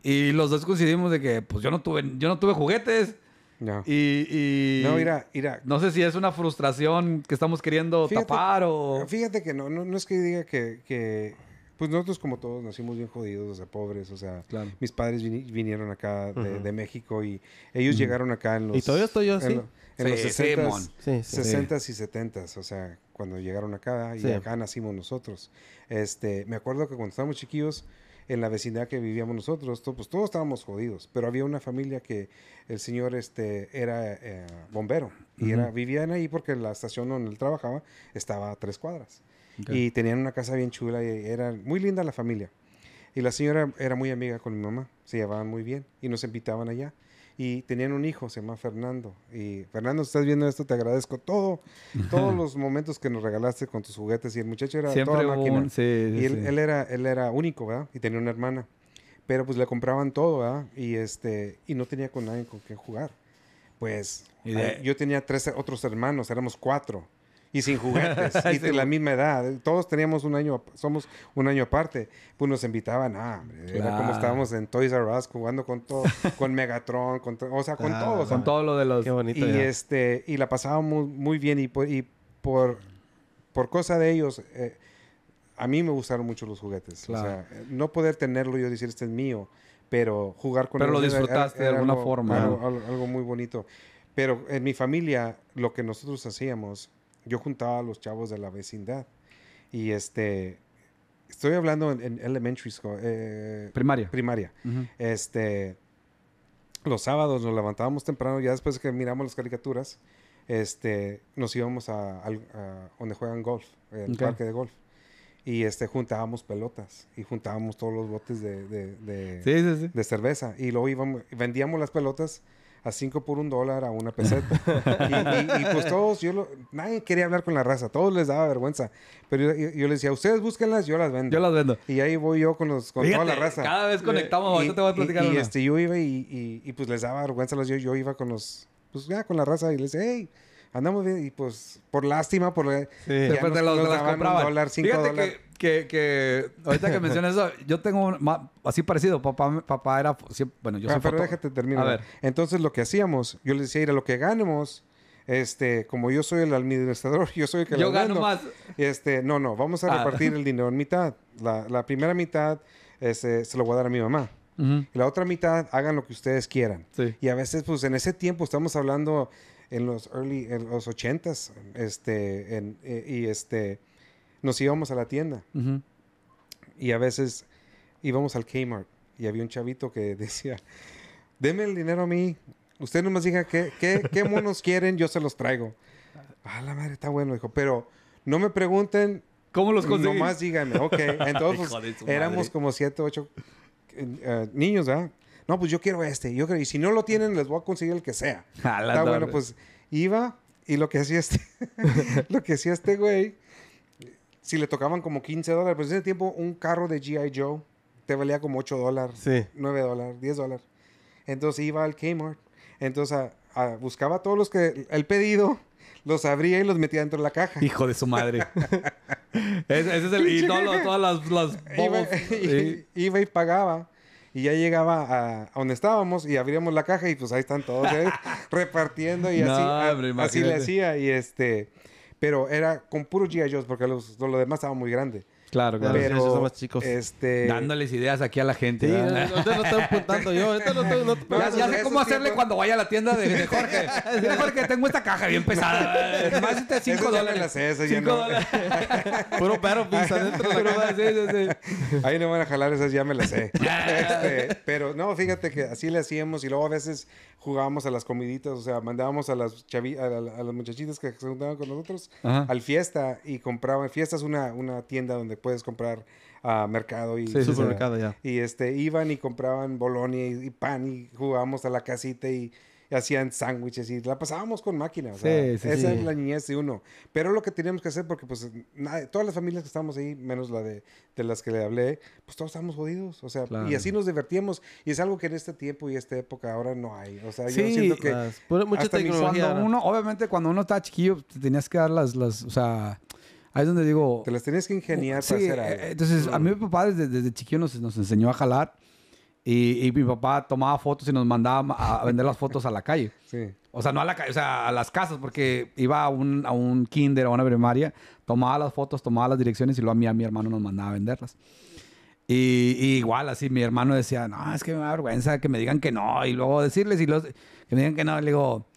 Y los dos coincidimos de que pues yo no tuve, yo no tuve juguetes no. Y, No, mira, No sé si es una frustración que estamos queriendo tapar o. Fíjate que no, no, es que diga que, Pues nosotros, como todos, nacimos bien jodidos, o sea, pobres, o sea. Mis padres vinieron acá de, México y ellos llegaron acá en los. Y todavía estoy yo, en en los 60 sí, y 70 o sea, cuando llegaron acá y acá nacimos nosotros. Este, me acuerdo que cuando estábamos chiquillos en la vecindad que vivíamos nosotros, pues todos estábamos jodidos, pero había una familia que el señor este, era eh, bombero y era, vivían ahí porque la estación donde él trabajaba estaba a tres cuadras. Y tenían una casa bien chula y era muy linda la familia. Y la señora era muy amiga con mi mamá, se llevaban muy bien y nos invitaban allá y tenían un hijo, se llama Fernando. Y Fernando, si estás viendo esto, te agradezco todo, todos los momentos que nos regalaste con tus juguetes. Y el muchacho era todo toda máquina. y él, era, él era único, ¿verdad? Y tenía una hermana. Pero pues le compraban todo, ¿verdad? Y, este, y no tenía con nadie con quien jugar. Pues yo tenía tres otros hermanos, éramos cuatro y sin juguetes y de la misma edad. Todos teníamos un año, somos un año aparte. Pues nos invitaban, ah, como estábamos en Toys R Us jugando con todo, con Megatron, o sea, con todos. Con todo lo de los. Qué bonito. Y este y la pasábamos muy bien y por, por, cosa de ellos. Eh, a mí me gustaron mucho los juguetes. O sea, no poder tenerlo yo decir este es mío, pero jugar con pero Pero lo disfrutaste de alguna forma. algo muy bonito. Pero en mi familia, lo que nosotros hacíamos yo juntaba a los chavos de la vecindad. Y este, estoy hablando en, elementary school. Eh, primaria. Primaria. Este, los sábados nos levantábamos temprano, ya después que miramos las caricaturas, este, nos íbamos a, donde juegan golf, el parque de golf. Y este, juntábamos pelotas y juntábamos todos los botes de, de, de cerveza. Y luego íbamos, vendíamos las pelotas a cinco por un dólar, a una peseta. y, pues todos, yo lo, nadie quería hablar con la raza, todos les daba vergüenza. Pero yo, les decía, ustedes búsquenlas, yo las vendo. Yo las vendo. Y ahí voy yo con, los, con toda la raza. Cada vez conectamos, ahorita te voy a platicar. Y, este, yo iba y, pues les daba vergüenza, yo, yo iba con los, pues ya con la raza y les decía, hey andamos bien y pues por lástima por sí. ya de los, daban dólar cinco dólares que, ahorita que mencionas eso, yo tengo un, así parecido. Papá, papá era. bueno, yo ah, soy pero déjate terminar. Entonces, lo que hacíamos, yo les decía, ir a lo que ganemos. Este, como yo soy el administrador, yo soy el que yo gano más. Este, no, no, vamos a ah. repartir el dinero en mitad. La, primera mitad este, se lo voy a dar a mi mamá. la otra mitad hagan lo que ustedes quieran. Y a veces, pues en ese tiempo estamos hablando en los early, en los ochentas, este, eh, y este, nos íbamos a la tienda. Y a veces íbamos al Kmart y había un chavito que decía, deme el dinero a mí, usted nomás diga qué, qué, monos quieren, yo se los traigo. Ah, la madre, está bueno, dijo, pero no me pregunten. ¿Cómo los conseguí? Nomás díganme, ok. Entonces pues, éramos como siete, ocho eh, niños, ¿ah? No, pues yo quiero este, yo creo y si no lo tienen, les voy a conseguir el que sea. está bueno, pues iba y lo que hacía este, lo que hacía este güey si le tocaban como 15 dólares. Pero pues en ese tiempo, un carro de G.I. Joe te valía como 8 dólares, sí. 9 dólares, 10 dólares. Entonces iba al Kmart. Entonces buscaba todos los que el pedido los abría y los metía dentro de la caja. Hijo de su madre. ese, es el. Y todas las. las iba, y pagaba. Y ya llegaba a, donde estábamos y abríamos la caja y pues ahí están todos repartiendo y así, así le hacía. Y este. Pero era con puros G.I. porque los, lo demás estaba muy grande. Claro, claro. Pero, chicos. Este... Dándoles ideas aquí a la gente. Sí, no, te lo estoy apuntando yo. Esto lo estoy, no, ya, ya sé cómo hacerle cuando vaya a la tienda de, Jorge. Jorge, tengo esta caja bien pesada. Más de 5 dólares. 5 no... dólares. Puro perro pizza pues, dentro de la caja. Ahí no van a jalar esas, ya me las sé. Este, pero no, fíjate que así le hacíamos y luego a veces jugábamos a las comiditas, o sea, mandábamos a las, a, muchachitas que se juntaban con nosotros al fiesta y compraban. Fiesta es una, una tienda donde puedes comprar a ah, mercado y sí, supermercado ya. Y este iban y compraban bolonia y, pan y jugábamos a la casita y, hacían sándwiches y la pasábamos con máquina. O sea, sí, sí, esa es la niñez de uno. Pero lo que teníamos que hacer, porque pues todas las familias que estábamos ahí, menos la de, de las que le hablé, pues todos estábamos jodidos. O sea, y así nos divertíamos. Y es algo que en este tiempo y esta época ahora no hay. O sea, yo siento que. Las, mucha tecnología. uno, obviamente, cuando uno está chiquillo, te tenías que dar las, las o sea Ahí es donde digo... Te las tienes que ingeniar para hacer eh, algo. Entonces, a mí mm. mi papá desde, desde chiquillo nos, nos enseñó a jalar. Y, y, mi papá tomaba fotos y nos mandaba a vender las fotos a la calle. Sí. O sea, no a la calle, o sea, a las casas, porque iba a un, a un kinder, a una primaria, tomaba las fotos, tomaba las direcciones y luego a mí, a mi hermano nos mandaba a venderlas. Y, y, igual, así, mi hermano decía, no, es que me da vergüenza que me digan que no. Y luego decirles y los, que me digan que no. Le digo,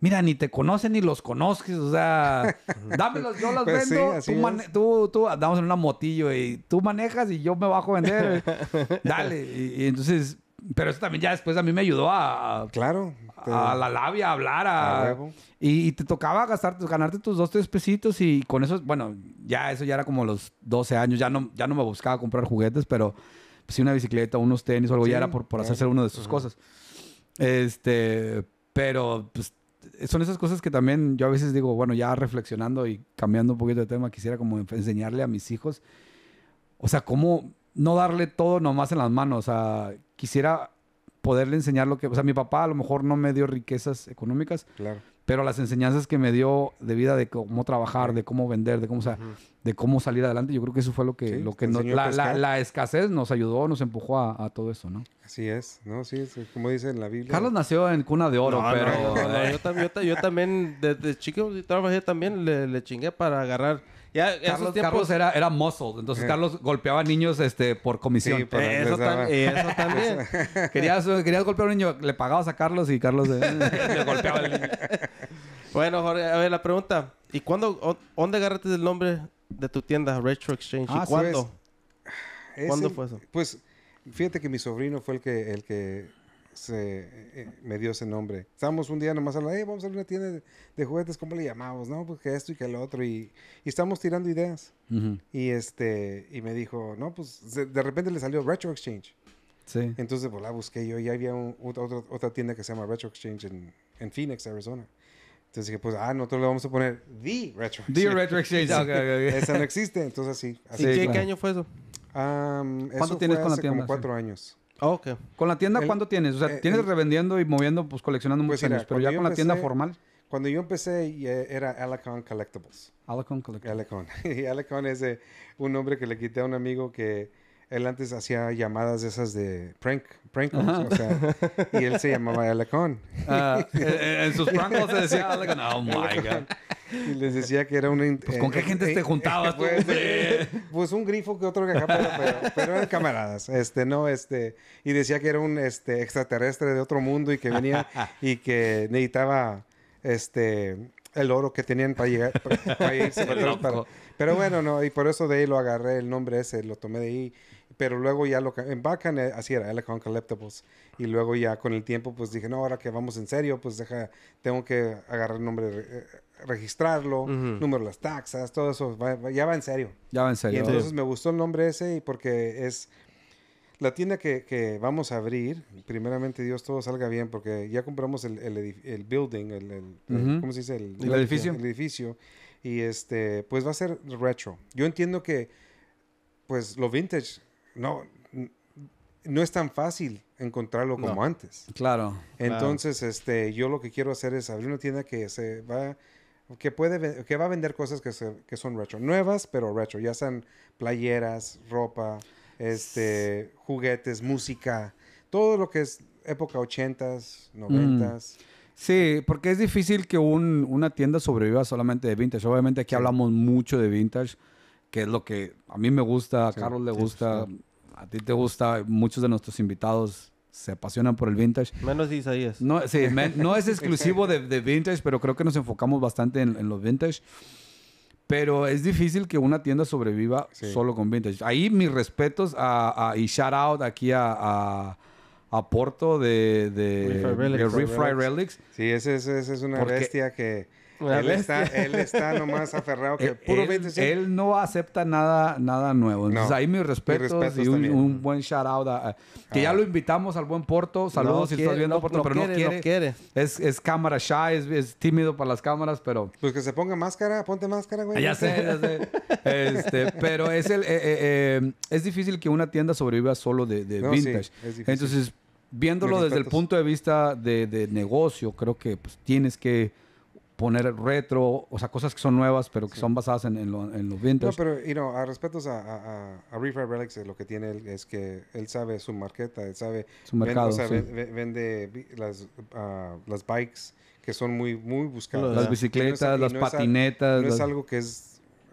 mira, ni te conocen ni los conoces, o sea, dámelos, yo los pues vendo, tú, tú, andamos en una motillo y tú manejas y yo me bajo a vender, dale, y, entonces, pero eso también ya después a mí me ayudó a... Claro. A la labia, a hablar, y, te tocaba gastar, ganarte tus dos, tres pesitos y con eso, bueno, ya eso ya era como los 12 años, ya no, ya no me buscaba comprar juguetes, pero si pues sí una bicicleta, unos tenis o algo, ya era por, hacerse una de sus cosas. Este, pero pues son esas cosas que también yo a veces digo, bueno, ya reflexionando y cambiando un poquito de tema, quisiera como enseñarle a mis hijos, o sea, cómo no darle todo nomás en las manos, o sea, quisiera poderle enseñar lo que, o sea, mi papá a lo mejor no me dio riquezas económicas, claro. Pero las enseñanzas que me dio de vida de cómo trabajar, de cómo vender, de cómo, salir adelante, yo creo que eso fue lo que, lo que nos, la, escasez nos ayudó, nos empujó a, todo eso, ¿no? Así es, ¿no? Sí, es como dice en la Biblia. Carlos nació en cuna de oro, pero... yo, también, desde chico trabajé también, le, le chingué para agarrar ya, Carlos, tiempos... era, era muscle, entonces eh. Carlos golpeaba niños este, por comisión. Sí, eh, eso, eso, también. querías, querías, golpear a un niño, le pagabas a Carlos y Carlos le golpeaba al niño. Bueno, Jorge, a ver la pregunta. ¿Y cuándo, dónde agarraste el nombre de tu tienda, Retro Exchange? ¿Y ah, cuándo? ¿Cuándo fue eso? Pues fíjate que mi sobrino fue el que, el que eh, eh, me dio ese nombre. Estábamos un día nomás hablando, vamos a una tienda de, juguetes, ¿cómo le llamamos? No, pues que esto y que el otro. Y, y estamos tirando ideas. Y este, y me dijo, no, pues de, repente le salió Retro Exchange. Sí. Entonces, pues la busqué yo y había otra, otra tienda que se llama Retro Exchange en, Phoenix, Arizona. Entonces dije, pues, ah, nosotros le vamos a poner The Retro Exchange. The Retro Exchange, Esa no existe, entonces Así, ¿Y qué, año fue eso? ¿Cuánto eso tienes con la tienda? Como cuatro años. Ah, ok. ¿Con la tienda cuándo tienes? O sea, eh, tienes revendiendo y moviendo, pues coleccionando pues años, pero ya con la tienda formal. Cuando yo empecé era Alacon Collectibles. Alacon Collectibles. Alacon. y Alacon es un nombre que le quité a un amigo que él antes hacía llamadas esas de prank, prank o sea, y él se llamaba Alacon. Ah, eh, eh, en sus prank se decía Alacon. Oh my God. Y les decía que era un... Pues, ¿Con qué eh, gente te eh, juntabas? Pues, pues, un grifo que otro que acá, pero, eran camaradas. Este, no, este... Y decía que era un este, extraterrestre de otro mundo y que venía y que necesitaba, este... El oro que tenían para llegar, pero bueno, no, y por eso de ahí lo agarré, el nombre ese, lo tomé de ahí pero luego ya lo en Bacan eh, así era, Ella Collectibles. Y luego ya con el tiempo, pues dije, no, ahora que vamos en serio, pues deja, tengo que agarrar el nombre, eh, registrarlo, número las taxas, todo eso, ya va en serio. Ya va en serio. entonces me gustó el nombre ese y porque es la tienda que, vamos a abrir, primeramente Dios todo salga bien, porque ya compramos el, el, el building, ¿cómo se dice? El, edificio. El edificio. Y este, pues va a ser retro. Yo entiendo que, pues lo vintage no, no es tan fácil encontrarlo como antes. Claro. Entonces, este, yo lo que quiero hacer es abrir una tienda que se va, que puede, que va a vender cosas que, son retro, nuevas pero retro, ya sean playeras, ropa, este, juguetes, música, todo lo que es época 80s, 90s. Mm. Sí, porque es difícil que una tienda sobreviva solamente de vintage. Obviamente aquí hablamos mucho de vintage, que es lo que a mí me gusta, a Carlos le gusta, a ti te gusta, muchos de nuestros invitados se apasionan por el vintage. Menos Isaías. No, sí, no es exclusivo de, vintage, pero creo que nos enfocamos bastante en, los vintage. Pero es difícil que una tienda sobreviva solo con vintage. Ahí mis respetos a, y shout out aquí a, a Porto de, de, Refry Relics. Sí, esa es, una bestia que él está, él está, nomás aferrado que eh, puro él, no acepta nada, nada nuevo. Entonces ahí mis respetos, y un, buen shout out. A, que ya ah. lo invitamos al buen Porto. Saludos si estás viendo Porto, pero no quiere. Es, cámara shy, es, tímido para las cámaras, pero. Pues que se ponga máscara, ponte máscara, güey. Ya sé, ya sé. Este, pero es el eh, eh, es difícil que una tienda sobreviva solo de, vintage. Entonces, viéndolo desde el punto de vista de, de negocio, creo que pues, tienes que poner retro, o sea, cosas que son nuevas, pero que son basadas en, los vintage. No, pero, you a respetos a, a, lo que tiene él es que él sabe su marqueta, él sabe... Su mercado, Vende, o vende, las, ah, las bikes que son muy, muy buscadas. Las bicicletas, las patinetas. es algo que es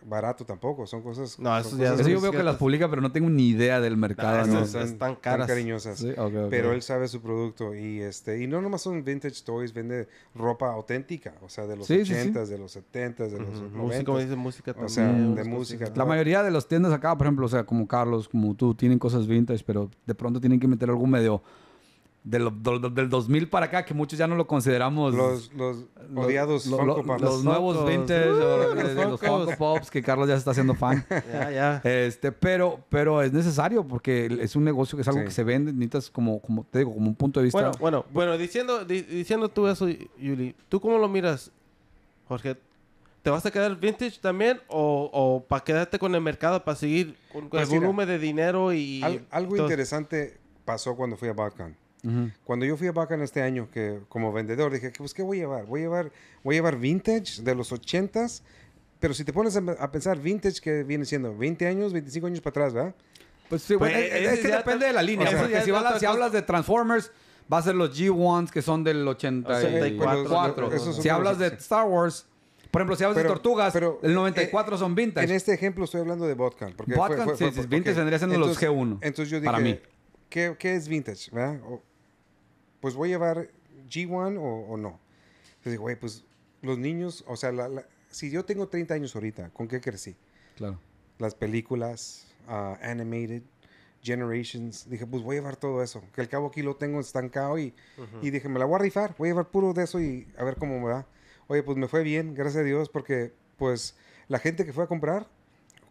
barato tampoco, son cosas... No, eso ya yo veo que las publica, pero no tengo ni idea del mercado. Ah, no, son caras. Tan cariñosas. Sí, Pero él sabe su producto y este y no nomás son vintage toys, vende ropa auténtica, o sea, de los 80s, de los 70s, de los 90s. Música, música también. O sea, de música. La mayoría de los tiendas acá, por ejemplo, o sea, como Carlos, como tú, tienen cosas vintage, pero de pronto tienen que meter algún medio del, 2000 para acá, que muchos ya no lo consideramos. Los, los odiados los, Funko Los, nuevos vintage, uh, los, Funko Pops, que Carlos ya se está haciendo fan. Ya, ya. Este, pero, pero es necesario porque es un negocio que es algo que se vende, necesitas como, como, te digo, como un punto de vista. Bueno, bueno, diciendo, diciendo tú eso, Yuli, ¿tú cómo lo miras, Jorge? ¿Te vas a quedar vintage también o, o para quedarte con el mercado, para seguir con, pues el volumen de dinero y... algo interesante pasó cuando fui a Balkan. Cuando yo fui a Bacan este año que, como vendedor, dije, pues, ¿qué voy a llevar? Voy a llevar, voy a llevar vintage de los 80s, pero si te pones a, pensar vintage, que viene siendo? 20 años, 25 años para atrás, Pues sí, pues, depende de la línea. si, hablas, de Transformers, va a ser los G1s que son del 84. si hablas de Star Wars, por ejemplo, si hablas de tortugas, pero, el 94 eh, son vintage. En este ejemplo estoy hablando de vodka porque fue, vintage vendría siendo los G1. Entonces yo dije, para mí. ¿qué, qué es vintage? ¿verdad? O, pues voy a llevar G1 o, no. Entonces güey, pues los niños, o sea, si yo tengo 30 años ahorita, ¿con qué crecí? Claro. Las películas, ah, animated, Generations. Dije, pues voy a llevar todo eso. Que al cabo aquí lo tengo estancado y, y dije, me la voy a rifar. Voy a llevar puro de eso y a ver cómo me va. Oye, pues me fue bien, gracias a Dios, porque pues la gente que fue a comprar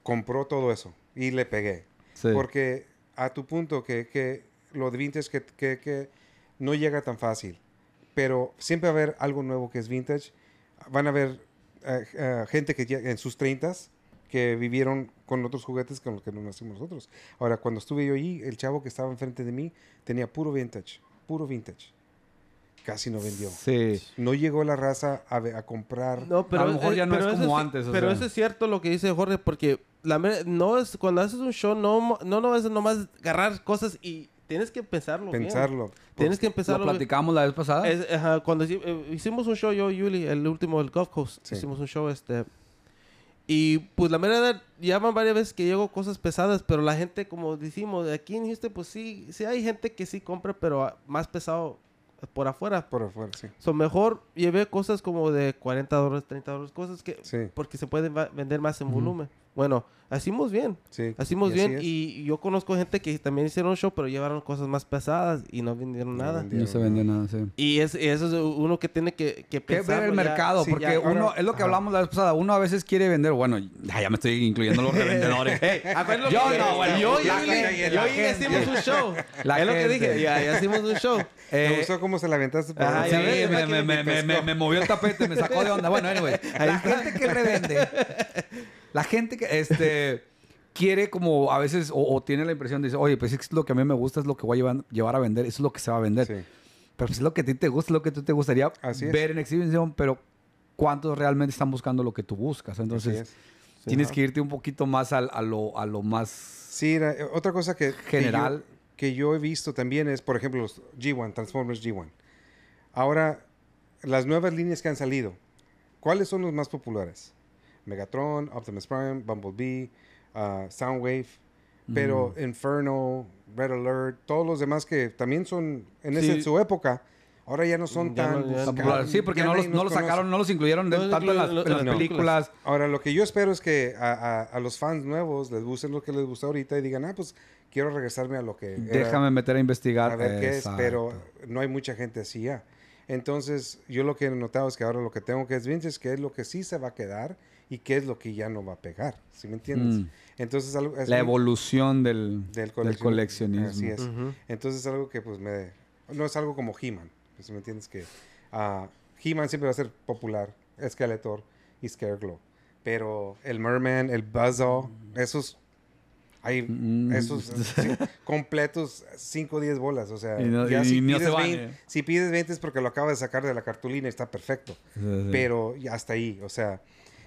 compró todo eso y le pegué. Sí. Porque a tu punto, que, que lo de vintage que, no llega tan fácil, pero siempre va a haber algo nuevo que es vintage. Van a haber eh, eh, gente que en sus 30 que vivieron con otros juguetes con los que no nacimos nosotros. Ahora, cuando estuve yo allí, el chavo que estaba enfrente de mí tenía puro vintage, puro vintage casi no vendió. Sí. No llegó la raza a, comprar. No, pero a lo mejor ya no es como antes. pero eso es cierto lo que dice Jorge, porque la, no es cuando haces un show, no, no, no es nomás agarrar cosas y tienes que pensarlo. Pensarlo. Tienes que empezarlo. Lo platicamos la vez pasada. cuando eh, hicimos un show, yo y Yuli, el último del Golf Coast, hicimos un show este. Y pues la verdad, ya van varias veces que llego cosas pesadas, pero la gente, como decimos, aquí en Houston, pues sí, sí hay gente que sí compra, pero más pesado por afuera. Por afuera, sí. So, mejor llevé cosas como de 40 dólares, 30 dólares, cosas que... Sí. Porque se pueden vender más en volumen. Bueno, hacimos bien. hacimos bien. Y yo conozco gente que también hicieron un show, pero llevaron cosas más pesadas y no vendieron nada. No se vendió nada, sí. Y es, eso es uno que tiene que, que pensar. ver el pues, mercado, porque uno, es lo que hablamos la vez pasada, uno a veces quiere vender, bueno, ya, me estoy incluyendo los revendedores. yo no, bueno, yo, y, yo y hicimos un show. La es gente. lo que dije, ya, hicimos un show. Eh, me gustó cómo se la aventaste. Ah, sí, me, me, me, movió el tapete, me sacó de onda. Bueno, anyway. La gente que revende La gente que este, quiere como a veces o, tiene la impresión de, oye, pues es lo que a mí me gusta, es lo que voy a llevar, a vender, eso es lo que se va a vender. Pero pues, es lo que a ti te gusta, es lo que tú te gustaría ver en exhibición, pero ¿cuántos realmente están buscando lo que tú buscas? Entonces, tienes que irte un poquito más a, lo, a lo más... Sí, eh, otra cosa que... General. Que yo, que yo he visto también es, por ejemplo, los G1, Transformers G1. Ahora, las nuevas líneas que han salido, ¿cuáles son los más populares? Megatron, Optimus Prime, Bumblebee, uh, Soundwave, pero Inferno, Red Alert, todos los demás que también son en, su época. Ahora ya no son tan... sí, porque no los, sacaron, no los incluyeron tanto en las, películas. Ahora, lo que yo espero es que a, los fans nuevos les gusten lo que les gusta ahorita y digan, ah, pues quiero regresarme a lo que... Déjame meter a investigar. A ver qué pero no hay mucha gente así ya. Entonces, yo lo que he notado es que ahora lo que tengo que es es que es lo que sí se va a quedar y qué es lo que ya no va a pegar, ¿sí me entiendes? Mm. Entonces algo es la evolución del, del, coleccionismo. Del Así es. Entonces algo que pues me no es algo como He-Man, ¿sí me entiendes que ah, He-Man siempre va a ser popular, Skeletor y Scarecrow, pero el Merman, el Buzzo, esos hay mm. esos completos 5 o 10 bolas. O sea, si, pides 20, si, pides 20, es porque lo acabas de sacar de la cartulina y está perfecto. Pero hasta ahí, o sea,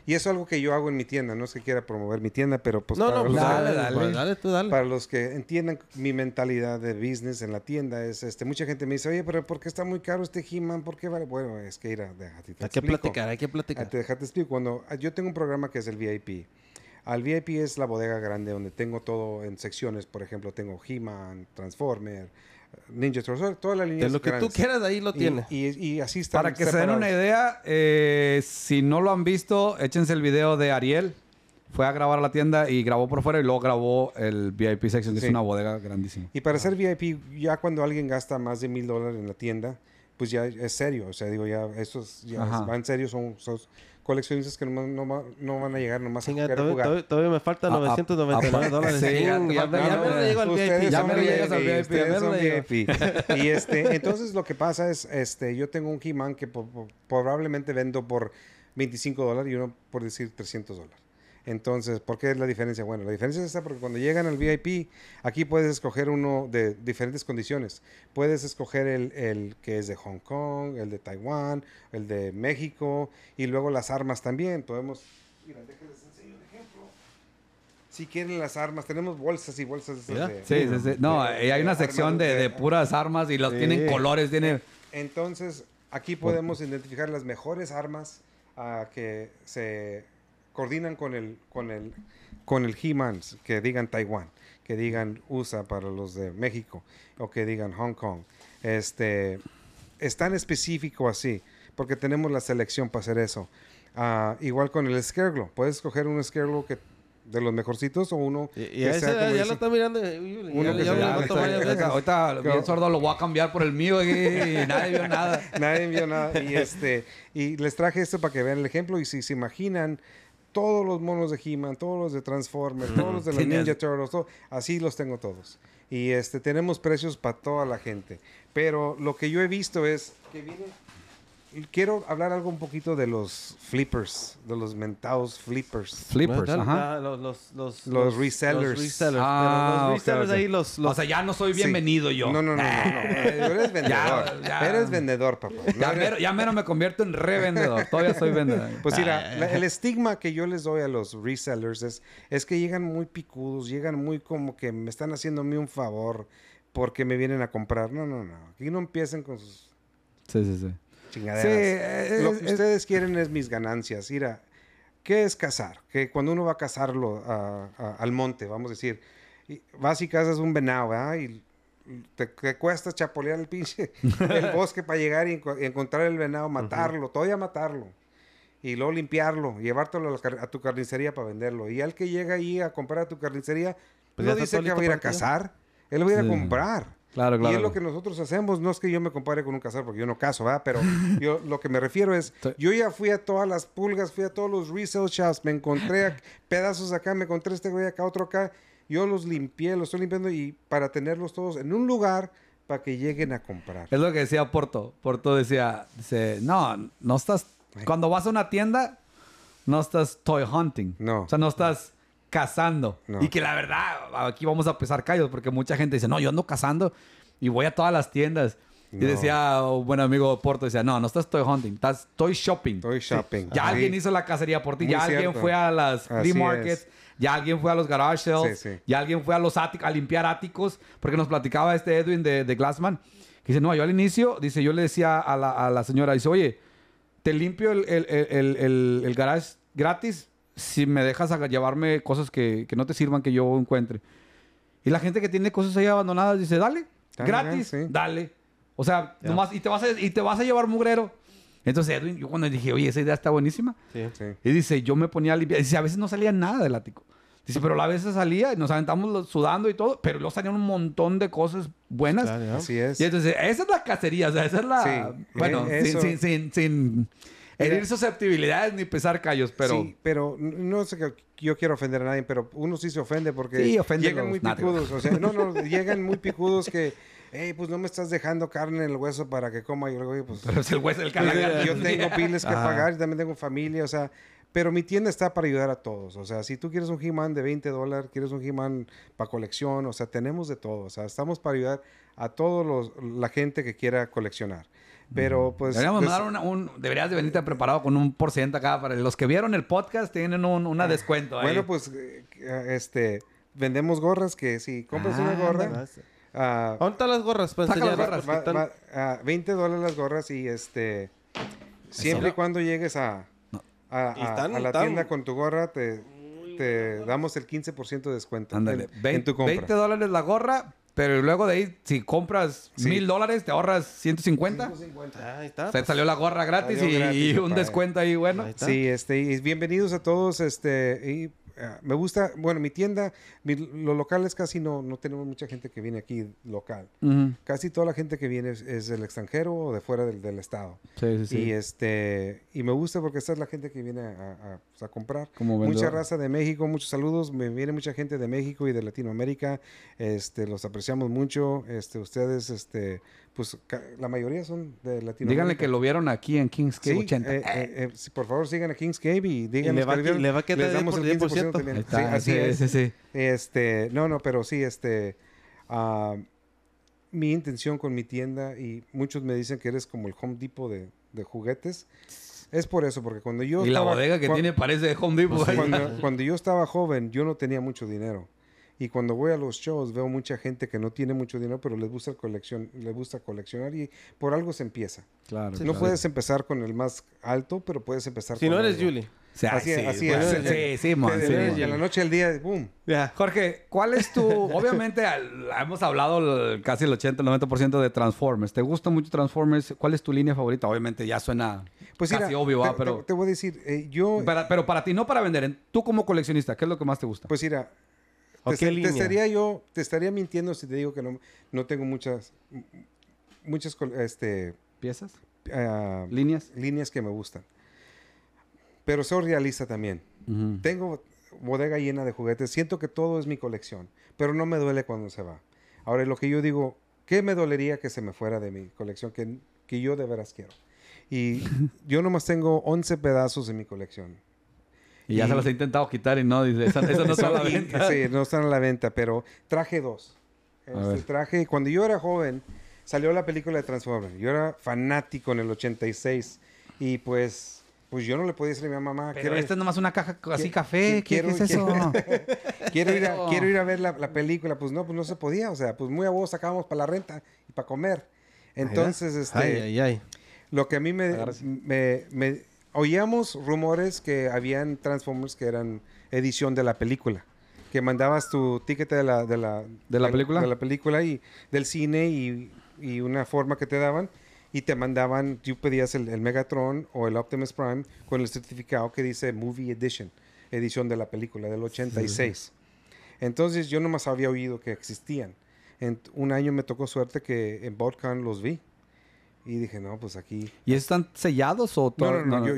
y eso es algo que yo hago en mi tienda. No es que quiera promover mi tienda, pero pues... No, para no, los, pues, dale, dale, pues, dale, tú dale. Para los que entiendan mi mentalidad de business en la tienda, es este... Mucha gente me dice, oye, pero ¿por qué está muy caro este He-Man? ¿Por qué vale? Bueno, es que ir a... Déjate, te hay que platicar, hay que platicar. Ah, dejate explicar Cuando ah, yo tengo un programa que es el VIP. Al VIP es la bodega grande donde tengo todo en secciones. Por ejemplo, tengo He-Man, Transformer, Ninja Turtles, toda la línea. De lo que tú quieras, ahí lo tiene. Y, así está. Para que se den una idea, eh, si no lo han visto, échense el video de Ariel. Fue a grabar a la tienda y grabó por fuera y luego grabó el VIP section, que es una bodega grandísima. Y para ah. ser VIP, ya cuando alguien gasta más de mil dólares en la tienda, pues ya es serio. O sea, digo, ya esos van serios, son, coleccionistas que no, no, no van a llegar nomás a jugar. Todavía, me faltan 999 dólares. ya, me lo llego al VIP. Ya me lo al y este, entonces lo que pasa es, este, yo tengo un He-Man que probablemente vendo por 25 dólares y uno por decir 300 dólares. Entonces, ¿por qué es la diferencia? Bueno, la diferencia es esta porque cuando llegan al VIP, aquí puedes escoger uno de diferentes condiciones. Puedes escoger el, que es de Hong Kong, el de Taiwán, el de México y luego las armas también. Podemos... Mira, enseño un ejemplo. Si quieren las armas, tenemos bolsas y bolsas. De, sí, sí, sí. No, hay una sección de, puras armas y las tienen colores. Tienen... Entonces, aquí podemos identificar las mejores armas ah, que se coordinan con el, con el, con el he mans que digan Taiwán, que digan USA para los de México, o que digan Hong Kong. Este, es tan específico así, porque tenemos la selección para hacer eso. Ah, igual con el Skerglo, puedes escoger un Skerglo que de los mejorcitos o uno y, ese, ya lo está mirando eh, lo ahorita sordo lo voy a cambiar por el mío y nadie vio nada nadie vio nada y este y les traje esto para que vean el ejemplo y si se imaginan todos los monos de He-Man, todos los de Transformers, todos los de la Ninja Turtles, así los tengo todos. Y este tenemos precios para toda la gente. Pero lo que yo he visto es que quiero hablar algo un poquito de los flippers, de los mentados flippers. Flippers, ajá. Ah, los, resellers. Ah, los resellers. los resellers ahí los, O sea, ya no soy bienvenido yo. No, no, no, no. eres vendedor. Eres vendedor, papá. ya, Mero, me convierto en revendedor. Todavía soy vendedor. Pues mira, ah, el estigma que yo les doy a los resellers es, es que llegan muy picudos, llegan muy como que me están haciendo mí un favor porque me vienen a comprar. No, no, no. Aquí no empiecen con sus... Sí, sí, sí chingaderas. Sí, lo que ustedes quieren es mis ganancias. Mira, ¿qué es cazar? Que cuando uno va a cazarlo al monte, vamos a decir, vas y cazas un venado, ¿verdad? Y te, cuesta chapolear el pinche el bosque para llegar y, encontrar el venado, matarlo, todavía matarlo. Y luego limpiarlo, llevártelo a, tu carnicería para venderlo. Y al que llega ahí a comprar a tu carnicería, pues no dice que va a ir a cazar, él va a ir a comprar. Claro, claro. Y es lo que nosotros hacemos. No es que yo me compare con un cazador, porque yo no caso, ¿verdad? Pero yo lo que me refiero es, yo ya fui a todas las pulgas, fui a todos los resale shops, me encontré pedazos acá, me encontré este güey acá, otro acá. Yo los limpié, los estoy limpiando y para tenerlos todos en un lugar para que lleguen a comprar. Es lo que decía Porto. Porto decía, dice, no, no estás... Cuando vas a una tienda, no estás toy hunting. No. O sea, no estás cazando. Y que la verdad, aquí vamos a pesar callos, porque mucha gente dice, no, yo ando cazando y voy a todas las tiendas. Y decía un buen amigo Porto, decía, no, no estás toy hunting, estás toy shopping. estoy shopping. Ya alguien hizo la cacería por ti, ya alguien fue a las flea markets, ya alguien fue a los garage sales, ya alguien fue a los áticos, a limpiar áticos, porque nos platicaba este Edwin de, Glassman, que dice, no, yo al inicio, dice, yo le decía a la, señora, dice, oye, te limpio el, el, el, el garage gratis, si me dejas llevarme cosas que, no te sirvan que yo encuentre. Y la gente que tiene cosas ahí abandonadas dice, dale, gratis, dale. O sea, nomás, y te, vas a, y te vas a llevar mugrero. Entonces Edwin, yo cuando dije, oye, esa idea está buenísima. Y dice, yo me ponía a limpiar. Dice, a veces no salía nada del ático. Dice, pero a veces salía y nos aventamos sudando y todo, pero luego salían un montón de cosas buenas. Así es. Y entonces, esa es la cacería, o sea, esa es la. Bueno, eh, sin, sin Herir susceptibilidades ni pesar callos, pero. pero no sé que yo quiero ofender a nadie, pero uno sí se ofende porque sí, llegan muy picudos. O sea, no, no, llegan muy picudos que. Hey, pues no me estás dejando carne en el hueso para que coma. Y luego, pues. Pero es el hueso del pues, canal. Yo tengo piles que pagar y también tengo familia, o sea. Pero mi tienda está para ayudar a todos. O sea, si tú quieres un He-Man de 20 dólares, quieres un He-Man para colección, o sea, tenemos de todo. O sea, estamos para ayudar a toda la gente que quiera coleccionar. Pero pues. Deberíamos pues un. Deberías de venirte preparado con un porcentaje acá. Para los que vieron el podcast tienen un una ah, descuento ahí. Bueno, pues eh, este. Vendemos gorras que si compras una ah, gorra. Uh, las gorras? Pues, las gorras. 20 dólares las gorras y este. Siempre y cuando llegues a, a, la tienda con tu gorra, te, te damos el 15% de descuento Ándale. 20 dólares la gorra pero luego de ahí, si compras mil dólares, te ahorras 150. 150. Ah, ahí está. Se pues. salió la gorra gratis, y, un descuento ahí, bueno. sí, este, y bienvenidos a todos, este, y Ah, me gusta, bueno, mi tienda, lo local locales casi no, no tenemos mucha gente que viene aquí local. Casi toda la gente que viene es, del extranjero o de fuera del, estado. Sí, sí, sí. Y, este, y me gusta porque esta es la gente que viene a, pues, comprar. mucha raza de México, muchos saludos. Me viene mucha gente de México y de Latinoamérica. Este, los apreciamos mucho. Este, ustedes, este, pues la mayoría son de Latinoamérica. Díganle que lo vieron aquí en Kings 80. Eh, eh, eh, por favor, sigan a Kings y díganle que le va a quedar el 10%. sí, así sí, es. este, no, no, pero sí, este, ah, mi intención con mi tienda y muchos me dicen que eres como el Home Depot de, juguetes. Es por eso, porque cuando yo... Y la bodega que tiene parece de Home Depot. Pues cuando yo estaba joven, yo no tenía mucho dinero. Y cuando voy a los shows veo mucha gente que no tiene mucho dinero, pero les gusta, coleccion gusta coleccionar y por algo se empieza. Claro. Si no puedes empezar con el más alto, pero puedes empezar si no eres Julie. así, ah, así es. Sí, sí, man, la noche el día, boom. Jorge, ¿cuál es tu...? obviamente hemos hablado casi el 80, 90% de Transformers. ¿Te gusta mucho Transformers? ¿Cuál es tu línea favorita? Obviamente ya suena pues casi obvio, ah, pero... Te, voy a decir, eh, yo... pero para ti, no para vender. Tú como coleccionista, ¿qué es lo que más te gusta? Pues mira, te, estaría yo, te estaría mintiendo si te digo que no, tengo muchas, muchas, este... ¿Piezas? Ah, ¿Líneas? Líneas que me gustan. Pero soy realista también. Tengo bodega llena de juguetes. Siento que todo es mi colección, pero no me duele cuando se va. Ahora, lo que yo digo, ¿qué me dolería que se me fuera de mi colección que, que yo de veras quiero? Y yo nomás tengo 11 pedazos de mi colección. Y, ya se los he intentado quitar y no, dice, esas, no están a la venta. Sí, no están a la venta, pero traje dos. Este traje, cuando yo era joven, salió la película de Transformers. Yo era fanático en el 86 y pues pues yo no le podía decir a mi mamá. Pero esta es nomás una caja así café. ¿Qué, es eso? quiero, ir a, ver la, película. Pues no, pues no se podía. O sea, pues muy a vos sacábamos para la renta y para comer. Entonces, este. Ay, ay, lo que a mí me, oíamos rumores que habían Transformers que eran edición de la película. Que mandabas tu ticket de la, de la, ¿De la película. De la película y del cine y, y, una forma que te daban. Y te mandaban, tú pedías el, Megatron o el Optimus Prime con el certificado que dice Movie Edition, edición de la película del 86. Entonces yo nomás había oído que existían. En, un año me tocó suerte que en Botcon los vi y dije, no, pues aquí. ¿Y están sellados o todo? No, no, Yo,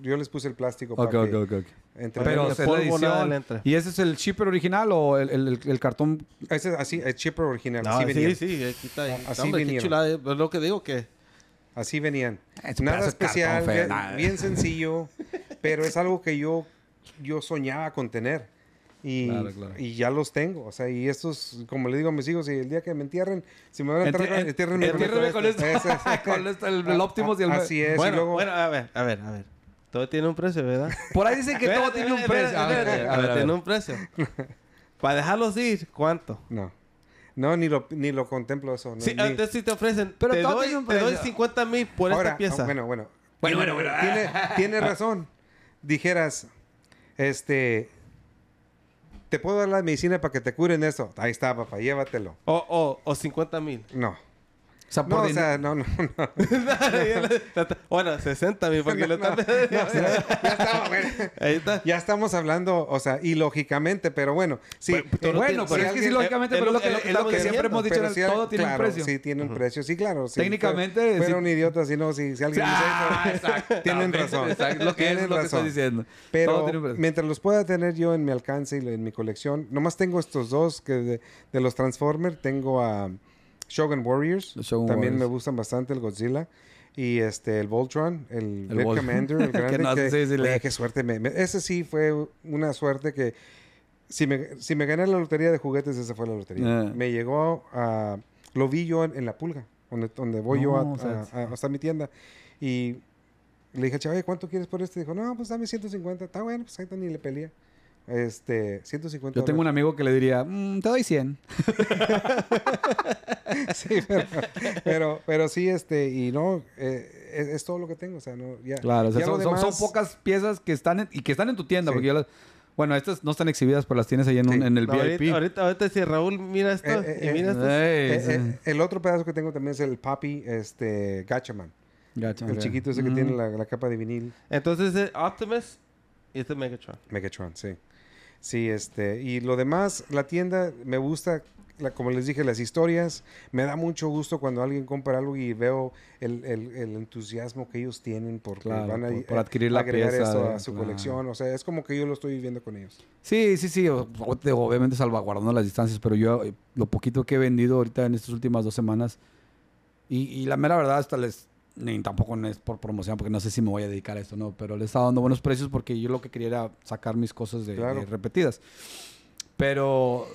yo, les puse el plástico para okay, que okay, entre Pero se edición, ¿Y ese es el chipper original o el, el, cartón? Ese es así, el chipper original. así sí, venían. sí, aquí Así venían. Eh, es pues lo que digo que. Así venían. Eh, nada especial, bien, bien sencillo, pero es algo que yo, yo soñaba con tener. Y, ya los tengo. O sea, y estos, como le digo a mis hijos, y el día que me entierren, si me van a enterrar, entiérrenme, con esto. Este, este, este. con esto, el, el Optimus y el... Así es. Bueno, a ver, a ver, a ver. Todo tiene un precio, ¿verdad? Por ahí dicen que todo tiene un precio. A ver, a ver, tiene un precio. Para dejarlos ir, ¿cuánto? No. No, ni lo, ni lo contemplo eso. sí, antes entonces si te ofrecen, Pero te, doy, 50 mil por esta pieza. bueno, bueno. Bueno, bueno, bueno. Tiene, tiene razón. Dijeras, este, te puedo dar la medicina para que te curen eso. Ahí está, papá, llévatelo. O, o, o 50 mil. No no, o sea, no, no, no. bueno, 60 mi porque ya, estamos, Ahí está. Ya estamos hablando, o sea, ilógicamente, pero bueno. Sí, eh, bueno, pero es que sí, lógicamente, eh, pero es lo que, siempre hemos dicho, el todo tiene un precio. Sí, tiene un precio, sí, claro. Sí, Técnicamente. fuera un idiota, si no, si, alguien dice eso, ah, tienen razón. Exacto, lo que es lo que estoy diciendo. Pero mientras los pueda tener yo en mi alcance y en mi colección, nomás tengo estos dos que de, los Transformers, tengo a. Shogun Warriors. también me gustan bastante el Godzilla. Y este, el Voltron, el, Commander, el grande. que suerte. Me, ese sí fue una suerte que. Si me, si me gané la lotería de juguetes, esa fue la lotería. Ah. Me llegó a. Lo vi yo en, la pulga, donde, donde voy yo hasta mi tienda. Y le dije, chaval, ¿cuánto quieres por este? Dijo, no, pues dame 150. Está bueno, pues ahí ni le pelea. Este, 150 Yo tengo un amigo que le diría, mm, te doy 100. pero, pero, sí, este, y no, eh, es, todo lo que tengo, o sea, no, Claro, son, pocas piezas que están en, y que están en tu tienda, porque yo Bueno, estas no están exhibidas, pero las tienes ahí en, el VIP. Ahorita, ahorita, si Raúl mira eh, esto eh, y mira esto. el otro pedazo que tengo también es el Papi este, Gachaman. El chiquito ese que tiene mm. la, capa de vinil. Entonces, Optimus ah, este y este Megatron? Megatron, sí. Sí, este, y lo demás, la tienda me gusta, la, como les dije, las historias. Me da mucho gusto cuando alguien compra algo y veo el, entusiasmo que ellos tienen por, por, adquirir la pieza, a eh, su colección. O sea, es como que yo lo estoy viviendo con ellos. Sí, sí, sí. Obviamente salvaguardando las distancias, pero yo eh, lo poquito que he vendido ahorita en estas últimas dos semanas, y, y la mera verdad, hasta les ni tampoco es por promoción, porque no sé si me voy a dedicar a esto, no, pero le estaba dando buenos precios porque yo lo que quería era sacar mis cosas de, repetidas. Pero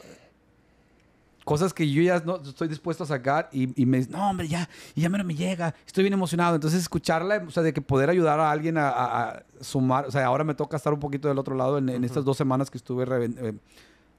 cosas que yo ya no estoy dispuesto a sacar y, me no, hombre, ya, ya me, no me llega, estoy bien emocionado. Entonces, escucharla, o sea, de que poder ayudar a alguien a, sumar, o sea, ahora me toca estar un poquito del otro lado en, estas dos semanas que estuve eh,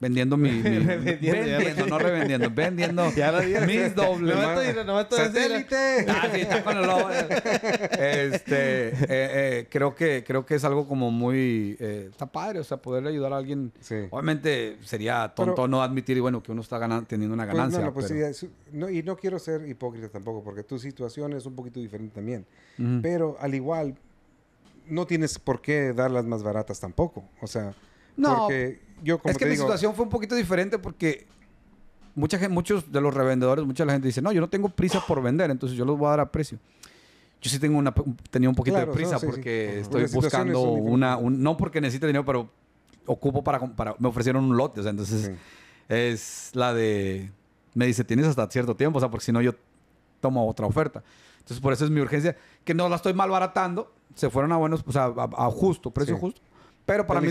Vendiendo mi... no revendiendo. Vendiendo mis dobles. No No ah, sí, está Este... Eh, eh, creo, que, creo que es algo como muy... Eh, está padre. O sea, poderle ayudar a alguien... Obviamente sería tonto no admitir, y bueno, que uno está teniendo una pues ganancia. Pues y no quiero ser hipócrita tampoco, porque tu situación es un poquito diferente también. Pero al igual, no tienes por qué dar las más baratas tampoco. O sea, no. porque es que te mi situación fue un poquito diferente porque mucha gente, muchos de los revendedores, mucha la gente dice, no, yo no tengo prisa por vender, entonces yo los voy a dar a precio. Yo sí tengo una, tenía un poquito de prisa porque estoy buscando una, no porque necesite dinero, pero ocupo para, para, me ofrecieron un lote, o sea, entonces es la de, me dice, tienes hasta cierto tiempo, o sea, porque si no yo tomo otra oferta. Entonces por eso es mi urgencia, que no la estoy malbaratando, se fueron a buenos, o sea, a justo, precio justo. Pero para mí.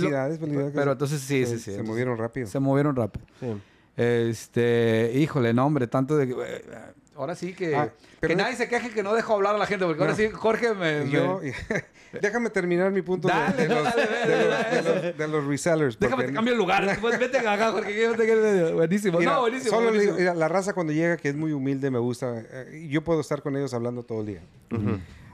Pero entonces sí, sí, sí. Se movieron rápido. Se movieron rápido. Sí. Este, híjole, no, hombre, tanto de. Eh, ahora sí que. Ah, que nadie se queje que no dejo hablar a la gente, porque ahora sí, Jorge me. Yo, déjame terminar mi punto de, los, de, los, resellers. Déjame cambiar el lugar. Pues, vete acá, Jorge. buenísimo. no, buenísimo. Solo la raza cuando llega, que es muy humilde, me gusta. Eh, yo puedo estar con ellos hablando todo el día.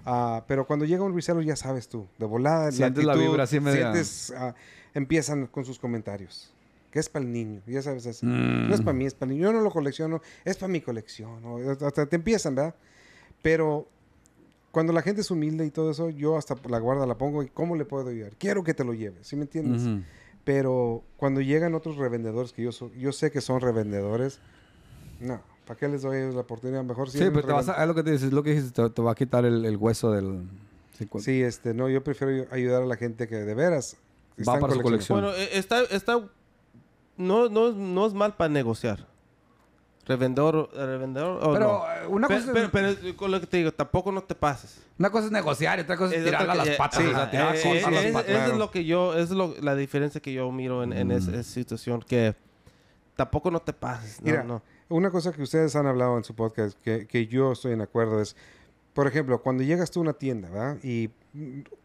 Ah, pero cuando llega un Ricelo, ya sabes tú, de volada, la, actitud, sientes, ah, empiezan con sus comentarios. Que es para el niño, ya sabes eso. Mm. No es para mí, es para el niño. Yo no lo colecciono, es para mi colección. hasta te empiezan, ¿verdad? Pero cuando la gente es humilde y todo eso, yo hasta la guarda la pongo y ¿cómo le puedo ayudar? Quiero que te lo lleves, ¿sí me entiendes? Pero cuando llegan otros revendedores que yo, yo sé que son revendedores, no ¿Para qué les doy la oportunidad? Mejor sí, pero te vas a, es lo que te dices, lo que dices, te, va a quitar el, hueso del Sí, este, no, yo prefiero ayudar a la gente que de veras va para su colección. Bueno, eh, está, está, no, no, no es mal para negociar. Revendedor, revendedor. no. pero eh, una cosa. Pero, es, pero, eh, con lo que te digo, tampoco no te pases. Una cosa es negociar otra cosa es, tirar a las patas. Sí, o las es, patas. es lo que yo, es lo, la diferencia que yo miro en, mm. esa, situación que tampoco no te pases. No, Mira, no una cosa que ustedes han hablado en su podcast que, que yo estoy en acuerdo es, por ejemplo, cuando llegas tú a una tienda, ¿verdad? Y,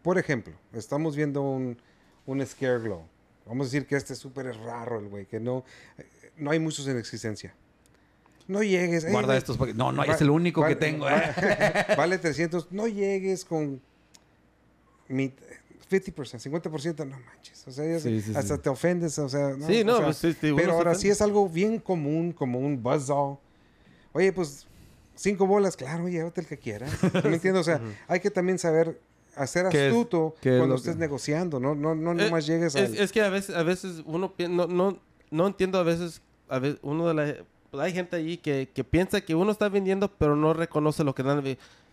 por ejemplo, estamos viendo un, un Scare Glow. Vamos a decir que este súper es raro, el güey, que no, no hay muchos en existencia. No llegues. Eh, Guarda eh, estos. Porque, no, no, es el único que tengo. eh. vale 300. No llegues con mi, 50%, 50%, no manches. O sea, hasta te ofendes. O sea, no, sí, no, pues, pero ahora sí es algo bien común, como un buzzsaw. Oye, pues cinco bolas, claro, llévate el que quieras. ¿Me entiendo, O sea, hay que también saber hacer astuto cuando estés negociando, no no no, eh, no llegues a es, que a veces a veces uno no, no, no entiendo a veces a uno de la pues, hay gente allí que, piensa que uno está vendiendo pero no reconoce lo que dan.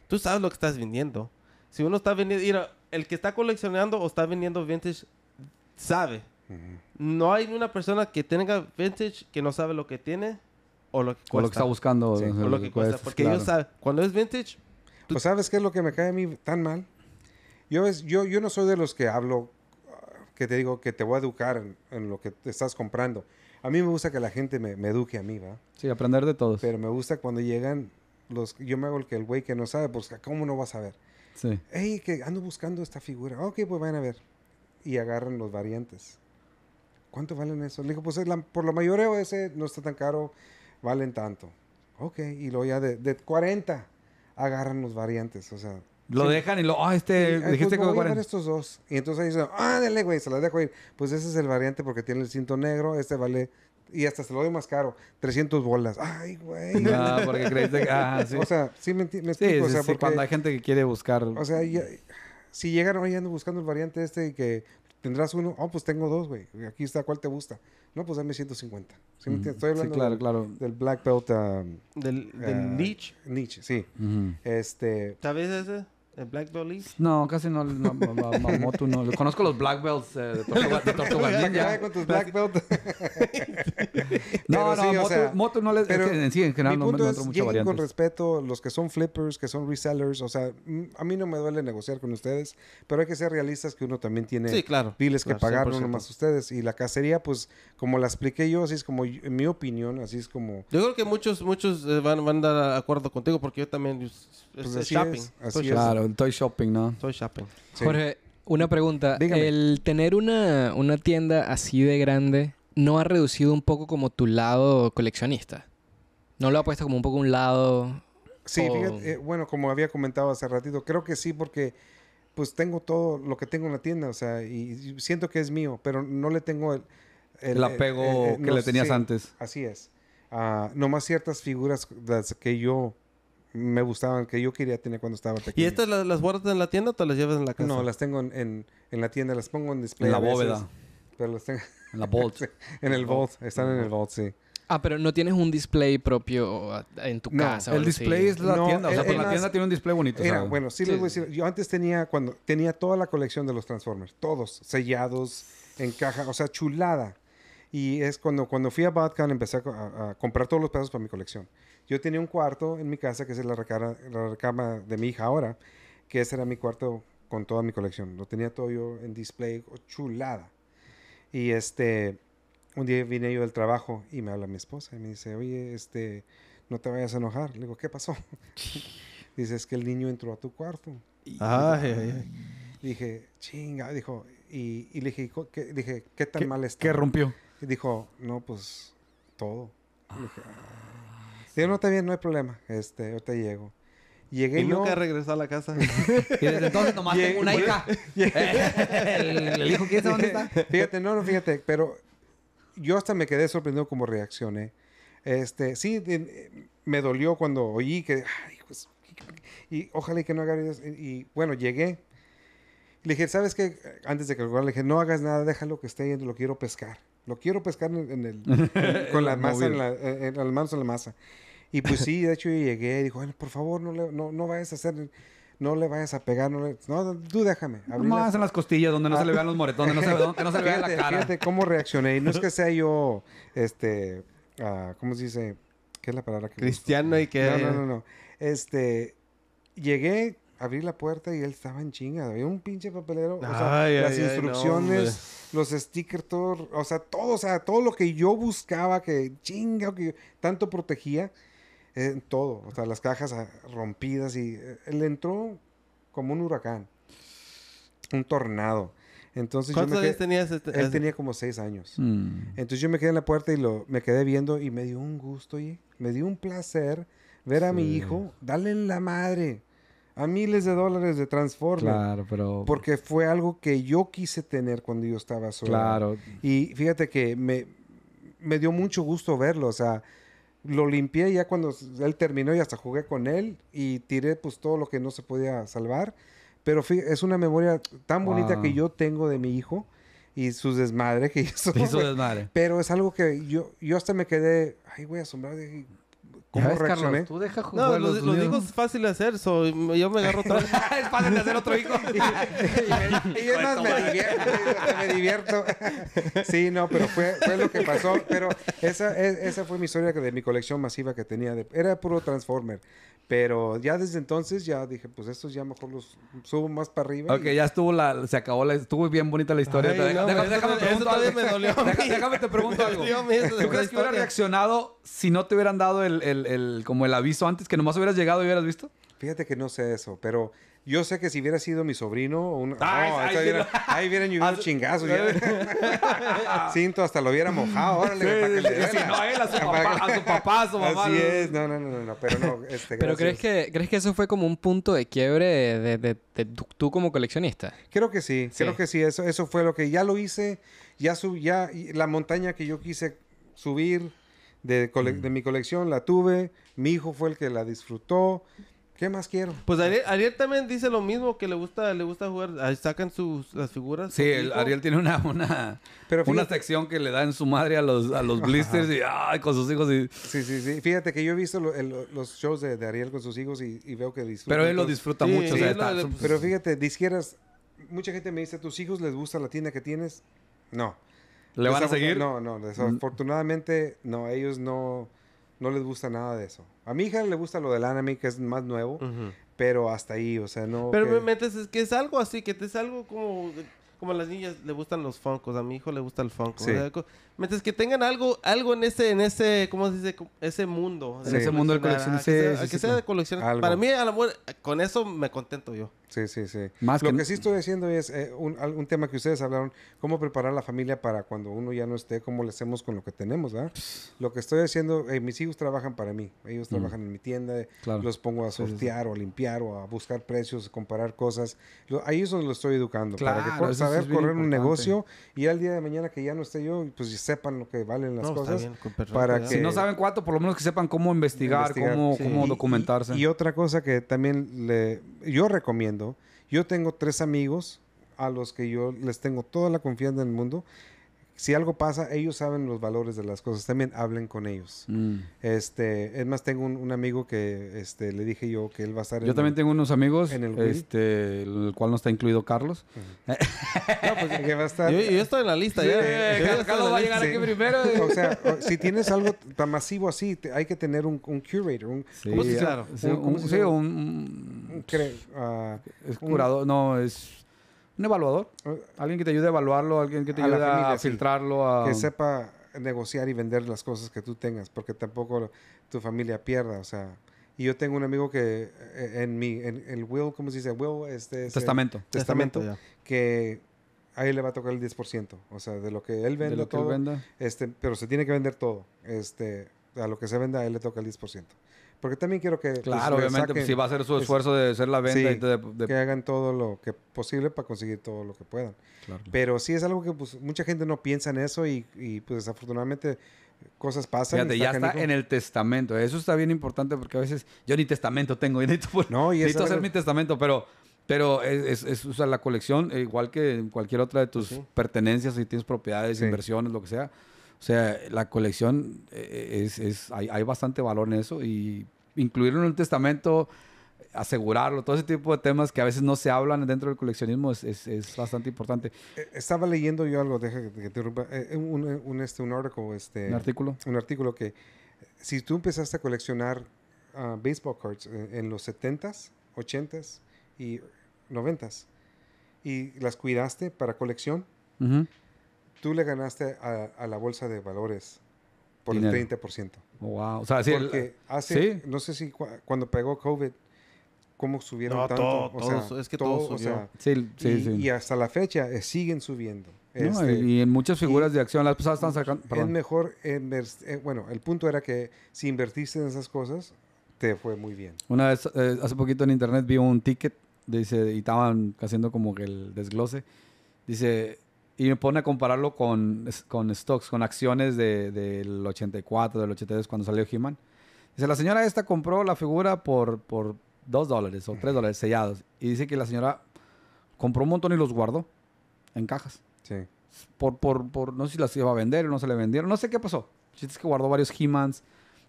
Tú sabes lo que estás vendiendo. Si uno está vendiendo, el que está coleccionando o está vendiendo vintage sabe. No hay una persona que tenga vintage que no sabe lo que tiene o lo que lo que está buscando. O lo que cuesta. Porque ellos saben. Cuando es vintage... Tú... Pues, ¿sabes qué es lo que me cae a mí tan mal? Yo, yo, yo no soy de los que hablo, que te digo que te voy a educar en, lo que te estás comprando. A mí me gusta que la gente me, eduque a mí, ¿va? Sí, aprender de todos. Pero me gusta cuando llegan los... Yo me hago el que el güey que no sabe, porque ¿cómo no vas a ver? Sí. Hey, que ando buscando esta figura. Ok, pues van a ver. Y agarran los variantes. ¿Cuánto valen eso? Le digo, pues la, por lo mayoreo ese no está tan caro, valen tanto. Ok, y luego ya de, de 40 agarran los variantes, o sea. Lo dejan y lo, ah, este, pues, dijiste que voy 40. A estos dos. Y entonces ahí dicen, ah, dale, güey, se las dejo ir. Pues ese es el variante porque tiene el cinto negro, este vale y hasta se lo doy más caro, 300 bolas. Ay, güey. No, porque creíste que... Ah, sí. O sea, sí me, me explico. o sea, hay gente que quiere buscar... O sea, si llegaron ahí ando buscando el variante este y que tendrás uno, oh, pues tengo dos, güey. Aquí está, ¿cuál te gusta? No, pues dame 150. ¿Sí Estoy hablando del, Black Belt. Um, del, del eh, niche sí. Uh Este... ese? ¿El Black East? No, casi no. no, no, no, Conozco los Black Belts eh, de Tortuga, de Tortuga Ninja. con tus Black Belts. no, no, sí, moto, sea, no les... Pero en sí, en general no me encuentro mucha variante. con respeto los que son flippers, que son resellers. O sea, a mí no me duele negociar con ustedes. Pero hay que ser realistas que uno también tiene... Sí, claro. Biles que pagar, no nomás ustedes. Y la cacería, pues, como la expliqué yo, así es como... En mi opinión, así es como... Yo creo que muchos muchos eh, van, van a dar acuerdo contigo porque yo también... Pues, pues es, shopping. Es, así pues, es. Claro, Toy shopping, ¿no? Toy shopping. Jorge, una pregunta. El tener una, tienda así de grande, ¿no ha reducido un poco como tu lado coleccionista? ¿No lo ha puesto como un poco un lado? Sí, fíjate, eh, bueno, como había comentado hace ratito, creo que sí, porque pues tengo todo lo que tengo en la tienda, o sea, y siento que es mío, pero no le tengo el... apego que le tenías antes. Así es. Ah, nomás ciertas figuras las que yo me gustaban, que yo quería tener cuando estaba pequeño. ¿Y estas las, las, guardas en la tienda o te las llevas en la casa? No, las tengo en, en, la tienda, las pongo en display. En la bóveda. pero tengo. En la vault. en el vault, están en el vault, sí. Ah, pero no tienes un display propio en tu no, casa. El display es la tienda. O sea, la tienda tiene un display bonito. bueno, sí, les voy a decir. Yo antes tenía, cuando tenía toda la colección de los Transformers, todos sellados, en caja, o sea, chulada. Y es cuando, cuando fui a Batcan, empecé a comprar todos los pedazos para mi colección. Yo tenía un cuarto en mi casa, que es la, recama de mi hija ahora, que ese era mi cuarto con toda mi colección. Lo tenía todo yo en display, chulada. Y este, un día vine yo del trabajo y me habla mi esposa y me dice, oye, este, no te vayas a enojar. Le digo, ¿qué pasó? dice, es que el niño entró a tu cuarto. Y dije, chinga, dijo, y, le dije, ¿qué, dije, ¿qué tan mal está? ¿Qué rompió? Y dijo, no, pues todo. Ah. Sí, no, está bien, no hay problema. Este, yo te llego. Llegué y yo... nunca regresó a la casa. y desde entonces nomás una hija. el, dijo hijo quién sabe dónde está. Fíjate, no, no, fíjate, pero yo hasta me quedé sorprendido como reaccioné. Este, sí, me dolió cuando oí que, ay, pues, y ojalá que no haga y, y bueno, llegué. Le dije, ¿sabes qué? Antes de que le dije, no hagas nada, déjalo que esté yendo, lo quiero pescar. Lo quiero pescar en, el, con la masa, en la, en la masa. Y pues sí, de hecho yo llegué y dijo, por favor, no, le, no, vayas a hacer no le vayas a pegar, no No, tú déjame. Más en las costillas, donde no se le vean los ah. moretones, no se, no se le vean la cara. Fíjate cómo reaccioné. no es que sea yo, este... Ah, ¿Cómo se dice? ¿Qué es la palabra? Que Cristiano y que... No, no, no, no. Este... Llegué, abrí la puerta y él estaba en chinga. Había un pinche papelero. o sea, las instrucciones, los stickers, todo... O sea, todo, o sea, todo lo que yo buscaba, que chinga, que tanto protegía en todo, o sea, las cajas ah, rompidas y Él eh, entró como un huracán, un tornado. Entonces ¿Cuántos yo quedé, este, él tenía como seis años. Mm. Entonces yo me quedé en la puerta y lo, me quedé viendo y me dio un gusto, y me dio un placer ver a mi hijo, darle la madre a miles de dólares de Transformer. Claro, pero... Porque fue algo que yo quise tener cuando yo estaba solo. Claro. Y fíjate que me, me dio mucho gusto verlo, o sea, lo limpié ya cuando él terminó y hasta jugué con él y tiré pues todo lo que no se podía salvar. Pero es una memoria tan bonita que yo tengo de mi hijo y su desmadre que hizo. Pero es algo que yo, yo hasta me quedé, ay, güey, asombrado. Dije, ¿Cómo tú deja jugar No, los, hijos es fácil de hacer, so, yo me agarro todo. es fácil de hacer otro hijo. y, es más me divierto, me divierto. sí, no, pero fue, lo que pasó. Pero esa, esa fue mi historia de mi colección masiva que tenía. De, era puro Transformer. Pero ya desde entonces ya dije, pues estos ya mejor los subo más para arriba. Ok, ya estuvo la, se acabó la, estuvo bien bonita la historia. déjame, algo. déjame, te pregunto algo. ¿Tú crees que hubiera reaccionado si no te hubieran dado el, como el aviso antes, que nomás hubieras llegado y hubieras visto? Fíjate que no sé eso, pero yo sé que si hubiera sido mi sobrino, ah, ahí, hubieran ahí hubieran chingazo Cinto hasta lo hubiera mojado. Órale, él a su, papá, a su papá, a mamá. Así es, no, no, no, no, pero no. Este, pero ¿crees que, ¿crees que eso fue como un punto de quiebre de, tú como coleccionista? Creo que sí, creo que sí. Eso, eso fue lo que ya lo hice, ya subí, ya la montaña que yo quise subir Mm. de, mi colección, la tuve, mi hijo fue el que la disfrutó. ¿Qué más quiero? Pues Ariel, también dice lo mismo, que le gusta, le gusta jugar, sacan sus las figuras. Sí, Ariel tiene una, una, una sección que le da en su madre a los, blisters y con sus hijos. Sí, sí, sí. Fíjate que yo he visto los shows de, Ariel con sus hijos y, veo que disfruta. Pero él lo disfruta mucho. pero fíjate, disquieras. mucha gente me dice, tus hijos les gusta la tienda que tienes? No. ¿Le van a seguir? No, no, desafortunadamente no, ellos no, no les gusta nada de eso. A mi hija le gusta lo del anime, que es más nuevo, pero hasta ahí, o sea, no... Pero me metes, es que es algo así, que es algo como... Como a las niñas le gustan los funkos. a mi hijo le gusta el funko. Mientras que tengan algo, algo en ese, en ese, ¿cómo se dice? Ese mundo. En ese mundo de colección. Ah, que, de Para mí, a con eso me contento yo. Sí, sí, sí. Más Lo que, sí estoy haciendo es eh, un, un, tema que ustedes hablaron, cómo preparar la familia para cuando uno ya no esté, cómo le hacemos con lo que tenemos, ¿verdad? Lo que estoy haciendo, eh, mis hijos trabajan para mí, ellos mm. trabajan en mi tienda, los pongo a sortear o a limpiar o a buscar precios, comparar cosas. ahí es donde lo estoy educando, claro, para que saber correr un negocio y al día de mañana que ya no esté yo, pues sepan lo que valen las cosas. para que, si no saben cuánto, por lo menos que sepan cómo investigar, cómo, cómo, documentarse. Y, otra cosa que también le, yo recomiendo, yo tengo tres amigos a los que yo les tengo toda la confianza en el mundo si algo pasa, ellos saben los valores de las cosas. También hablen con ellos. Mm. Este, es más, tengo un, amigo que este, le dije yo que él va a estar. en Yo también tengo unos amigos, en este, el, cual no está incluido Carlos. no, pues que va a estar. Yo, estoy en la lista Carlos, va a llegar aquí primero. o sea, si tienes algo tan masivo así, hay que tener un, curator, un, ¿cómo se claro. sí, un, un, ah, es curador, no es un evaluador. Eh, alguien que te ayude a evaluarlo, alguien que te ayude a, filtrarlo. Que sepa negociar y vender las cosas que tú tengas, porque tampoco tu familia pierda, o sea. Y yo tengo un amigo que eh, en mi, en el will, ¿cómo se dice? Will, este... testamento. Testamento, que ahí le va a tocar el 10%, o sea, de lo que él vende. todo, que venda. Este, pero se tiene que vender todo, este, a lo que se venda, a él le toca el 10%. Porque también quiero que... Pues, claro, obviamente, si pues, va a ser su esfuerzo de hacer la venta. de, que hagan todo lo que posible para conseguir todo lo que puedan. Pero sí es algo que pues, mucha gente no piensa en eso y, y pues desafortunadamente cosas pasan. ya está en el testamento. Eso está bien importante porque a veces yo ni testamento tengo. Y necesito, no, y hacer mi testamento, pero, pero es, es, la colección, eh, igual que cualquier otra de tus pertenencias, si tienes propiedades, inversiones, lo que sea o sea, la colección eh, eh, es, hay, bastante valor en eso y incluirlo en el testamento, asegurarlo, todo ese tipo de temas que a veces no se hablan dentro del coleccionismo es, bastante importante. Eh, estaba leyendo yo algo, deja que te interrumpa, un, este, un este, artículo. Un artículo que si tú empezaste a coleccionar ah, baseball cards en, los 70s, 80s y 90s y las cuidaste para colección, tú le ganaste a, la bolsa de valores por el 30%. wow. O sea, Porque ah, hace, no sé si cuando pegó COVID, cómo subieron tanto. Todo, todo, es que todo, subió. sí, sí, y, sí. y, hasta la fecha eh, siguen subiendo. Este, y en muchas figuras de acción las personas están sacando. Es mejor, eh, bueno, el punto era que si invertiste en esas cosas, te fue muy bien. Una vez, eh, hace poquito en internet vi un ticket, dice, y estaban haciendo como que el desglose. Dice, y me pone a compararlo con, con stocks, con acciones del 84, del 83, cuando salió He-Man. Dice, la señora esta compró la figura por, por 2 dólares o 3 dólares sellados. Y dice que la señora compró un montón y los guardó en cajas. Sí. Por, por, por no sé si las iba a vender o no se le vendieron. No sé qué pasó. es que guardó varios He-Mans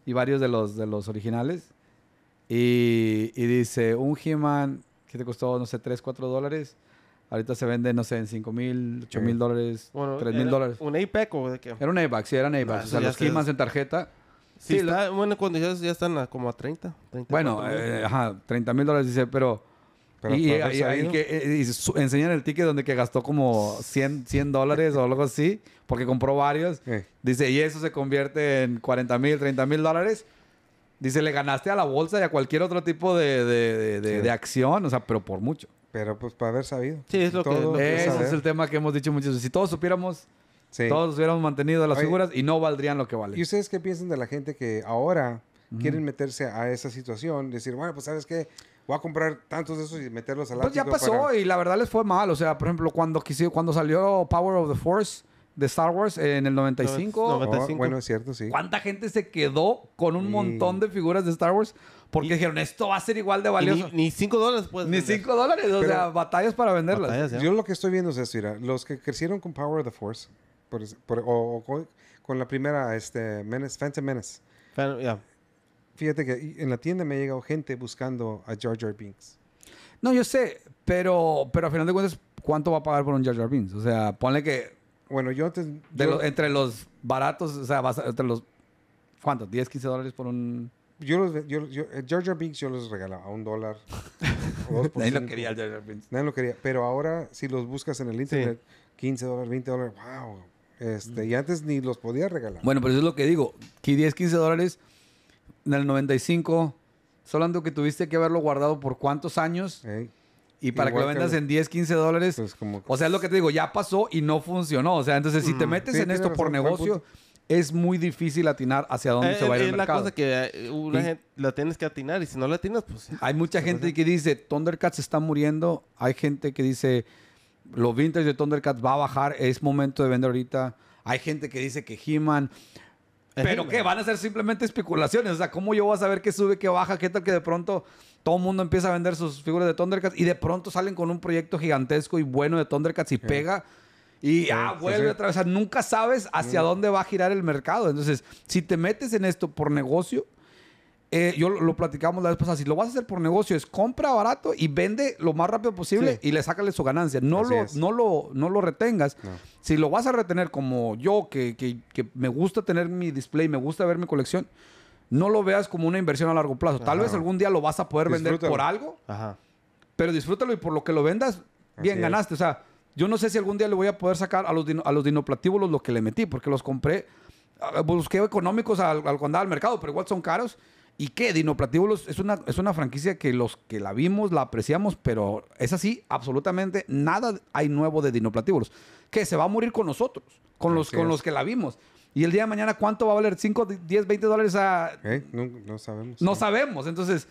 y varios de los, de los originales. Y, y dice, un He-Man que te costó, no sé, 3, 4 dólares Ahorita se vende, no sé, en 5 mil, 8 mil dólares, 3 mil dólares. ¿Un e APEC o de qué? Era un APEC, sí, eran APEC. o sea, los Keymans en tarjeta. Sí, sí está, condiciones bueno, cuando ya, están como a 30. bueno, eh, ajá, 30 mil dólares dice, pero... y, enseñan el ticket donde que gastó como 100, dólares o algo así, porque compró varios. Dice, y eso se convierte en 40 mil, 30 mil dólares. Dice, le ganaste a la bolsa y a cualquier otro tipo de, acción, o sea, pero por mucho. Pero pues para haber sabido. Sí, es lo que, Ese es el tema que hemos dicho muchos. veces. Si todos supiéramos, sí. todos hubiéramos mantenido las figuras y no valdrían lo que valen. ¿Y ustedes qué piensan de la gente que ahora quieren meterse a esa situación? Decir, bueno, pues sabes qué, voy a comprar tantos de esos y meterlos al Pues ya pasó y la verdad les fue mal. O sea, por ejemplo, cuando, cuando salió Power of the Force de Star Wars en el 95. bueno, es cierto, sí. ¿Cuánta gente se quedó con un montón de figuras de Star Wars? Porque dijeron, esto va a ser igual de valioso. Ni 5 dólares pues Ni 5 dólares, o sea, batallas para venderlas. Yo lo que estoy viendo es esto, mira, los que crecieron con Power of the Force, o, con la primera, este, Menace, Phantom Menace. Fíjate que en la tienda me ha llegado gente buscando a George Jar Binks. No, yo sé, pero, pero a final de cuentas, ¿cuánto va a pagar por un George Jar Binks? O sea, ponle que bueno, yo antes. entre los baratos, o sea, entre los. ¿Cuántos? ¿10, 15 dólares por un.? Yo los. Yo, yo, Georgia eh, Binks yo los regalaba a un dólar. Nadie lo quería, Georgia Binks. Nadie lo quería. Pero ahora, si los buscas en el internet, 15 dólares, 20 dólares, wow. Este, mm. Y antes ni los podía regalar. Bueno, pero eso es lo que digo. Que 10, 15 dólares en el 95, solando que tuviste que haberlo guardado por cuántos años. Y para que lo vendas en 10, 15 dólares. Pues, o sea, es lo que te digo, ya pasó y no funcionó. O sea, entonces si te mm, metes en esto por negocio, es muy difícil atinar hacia dónde eh, se va eh, el mercado. Es la cosa que eh, la tienes que atinar y si no la atinas, pues... Hay mucha gente que dice, Thundercats está muriendo. Hay gente que dice, los vintage de Thundercats va a bajar, es momento de vender ahorita. Hay gente que dice que He-Man... Pero qué? van a ser simplemente especulaciones. O sea, ¿cómo yo voy a saber qué sube, qué baja? ¿Qué tal que de pronto todo el mundo empieza a vender sus figuras de Thundercats y de pronto salen con un proyecto gigantesco y bueno de Thundercats y pega? Y vuelve otra vez. O sea, nunca sabes hacia mm. dónde va a girar el mercado. Entonces, si te metes en esto por negocio, eh, yo lo, platicamos la vez pasada, si lo vas a hacer por negocio, es compra barato y vende lo más rápido posible y le sácale su ganancia. No lo, no, lo, no lo retengas. Si lo vas a retener como yo, que, me gusta tener mi display, me gusta ver mi colección, no lo veas como una inversión a largo plazo. Tal vez algún día lo vas a poder vender por algo, pero disfrútalo y por lo que lo vendas, bien ganaste. O sea, yo no sé si algún día le voy a poder sacar a los, a los dinoplatíbulos lo que le metí, porque los compré, ah, busqué económicos al, al cuando al mercado, pero igual son caros ¿Y qué? Dinoplatíbulos es una, es una franquicia que los que la vimos la apreciamos, pero es así, absolutamente nada hay nuevo de Dinoplatíbulos. Que se va a morir con nosotros, con, los, con los que la vimos. Y el día de mañana, ¿cuánto va a valer? ¿5, 10, 20 dólares a...? Eh, no, sabemos. No, sabemos. Entonces,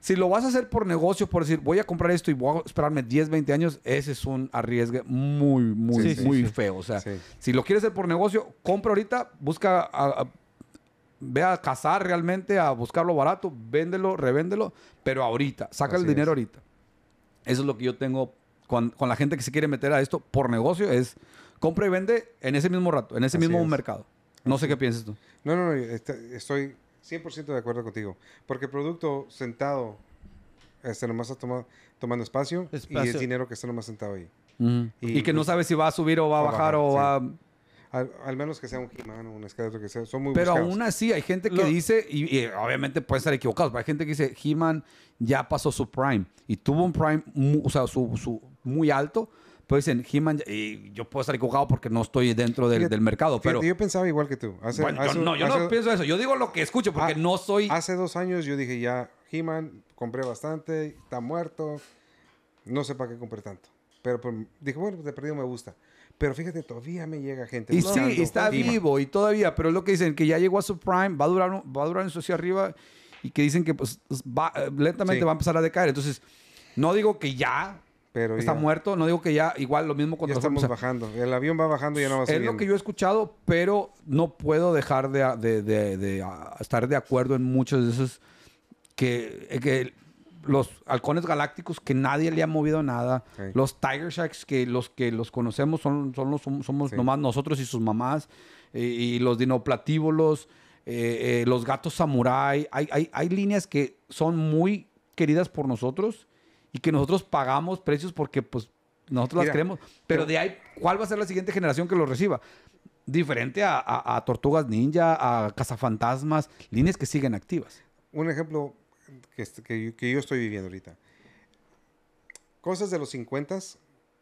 si lo vas a hacer por negocio, por decir, voy a comprar esto y voy a esperarme 10, 20 años, ese es un arriesgue muy, muy, muy feo. O sea, si lo quieres hacer por negocio, compra ahorita, busca ve a cazar realmente, a buscarlo barato, véndelo, revéndelo, pero ahorita, saca el dinero ahorita. Eso es lo que yo tengo con, la gente que se quiere meter a esto por negocio, es compra y vende en ese mismo rato, en ese mismo mercado. No sé qué piensas tú. No, no, no, este, estoy 100% de acuerdo contigo, porque el producto sentado este, nomás más toma, tomando espacio, y el dinero que está nomás sentado ahí. y, que no pues sabe si va a subir o va a bajar, o va a al, menos que sea un He-Man o un Skeletor, que sea, muy Pero aún así hay gente que dice, y, obviamente pueden estar equivocados, pero hay gente que dice, He-Man ya pasó su prime y tuvo un prime, muy alto, pues dicen He-Man, yo puedo estar equivocado porque no estoy dentro del, mercado, pero... yo pensaba igual que tú. no, yo pienso eso, yo digo lo que escucho porque ah, no soy... Hace dos años yo dije ya, He-Man, compré bastante, está muerto, no sé para qué compré tanto. Pero, pero pues, dije, bueno, pues de perdido me gusta. Pero fíjate, todavía me llega gente. Y sí, está vivo y todavía, pero es lo que dicen, que ya llegó a su prime, va a durar, va a durar eso hacia arriba y que dicen que pues, pues eh, lentamente va a empezar a decaer. Entonces, no digo que ya, está muerto. No digo que ya, igual lo mismo cuando ya estamos bajando. El avión va bajando y ya no va a Es lo que yo he escuchado, pero no puedo dejar de, estar de acuerdo en muchos de esos que, que los halcones galácticos que nadie le ha movido nada, los Tiger Sharks que los que los conocemos son, son somos nomás nosotros y sus mamás, eh, y los dinoplatívolos, eh, eh, los gatos samurai, hay, líneas que son muy queridas por nosotros y que nosotros pagamos precios porque pues nosotros las queremos, pero, de ahí, ¿cuál va a ser la siguiente generación que los reciba? Diferente a Tortugas Ninja, a Cazafantasmas, líneas que siguen activas. Un ejemplo que, yo estoy viviendo ahorita. Cosas de los 50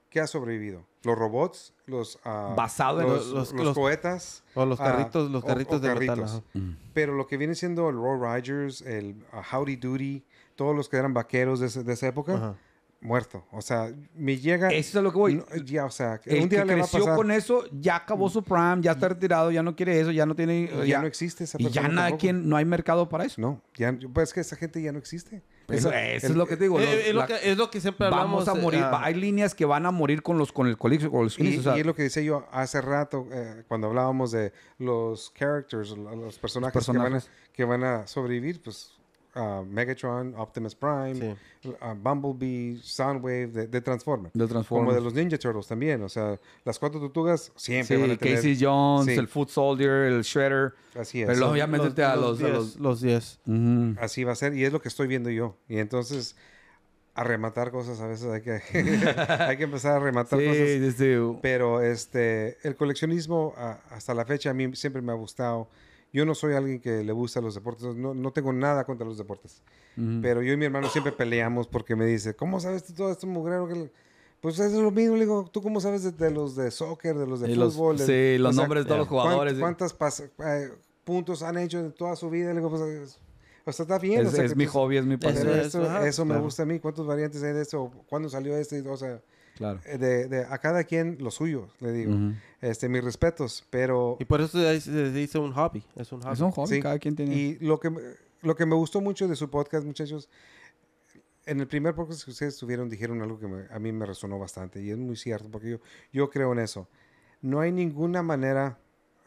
¿Qué ha sobrevivido? Los robots, los ah, basado en los, los, o los ah, carritos, los carritos de carritos. Mm. Pero lo que viene siendo el Roll Rogers, el ah, Howdy Doody, todos los que eran vaqueros de, de esa época, ajá muerto. O sea, me llega. Eso es lo que voy. ya, o sea, el un día que le creció con eso, ya acabó mm. su prime, ya está retirado, ya no quiere eso, ya no tiene. Ya, no existe esa persona. Y ya nadie quien, no hay mercado para eso. No, ya, pues es que esa gente ya no existe. Pues eso, es lo que te digo. Eh, eh, es, lo que, siempre hablamos. Vamos a morir. Ah. hay líneas que van a morir con los con el colegio. y, es lo que decía yo hace rato eh, cuando hablábamos de los characters, los personajes, Que, van a, que, van a, sobrevivir. Pues Uh, Megatron, Optimus Prime, uh, Bumblebee, Soundwave, de, de Transformers. Como de los Ninja Turtles también. O sea, las cuatro tortugas siempre sí, van Casey Jones, el Foot Soldier, el Shredder. Así es. Pero obviamente a los 10. Los Así va a ser. Y es lo que estoy viendo yo. Y entonces a rematar cosas a veces hay que hay que empezar a rematar cosas pero este el coleccionismo hasta la fecha a mí siempre me ha gustado yo no soy alguien que le gusta los deportes, no, no tengo nada contra los deportes. Pero yo y mi hermano siempre peleamos porque me dice, ¿cómo sabes tú todo esto, mugrero que Pues es lo mismo, le digo, ¿tú cómo sabes de, los de soccer, de los de fútbol? sí, los nombres de todos los jugadores. ¿Cuántos eh, puntos han hecho en toda su vida? Pues, o sea, está bien. Es, es mi pues, hobby, es mi pasión. Eso, me gusta a mí. ¿Cuántos variantes hay de eso? ¿Cuándo salió este? O sea, Claro. Eh, a cada quien lo suyo, le digo. este, mis respetos, pero... Y por eso se dice un hobby. Es un hobby. Es un hobby, cada quien tiene... Y lo que, lo que me gustó mucho de su podcast, muchachos, en el primer podcast que ustedes tuvieron dijeron algo que a mí me resonó bastante y es muy cierto porque yo, yo creo en eso. No hay ninguna manera,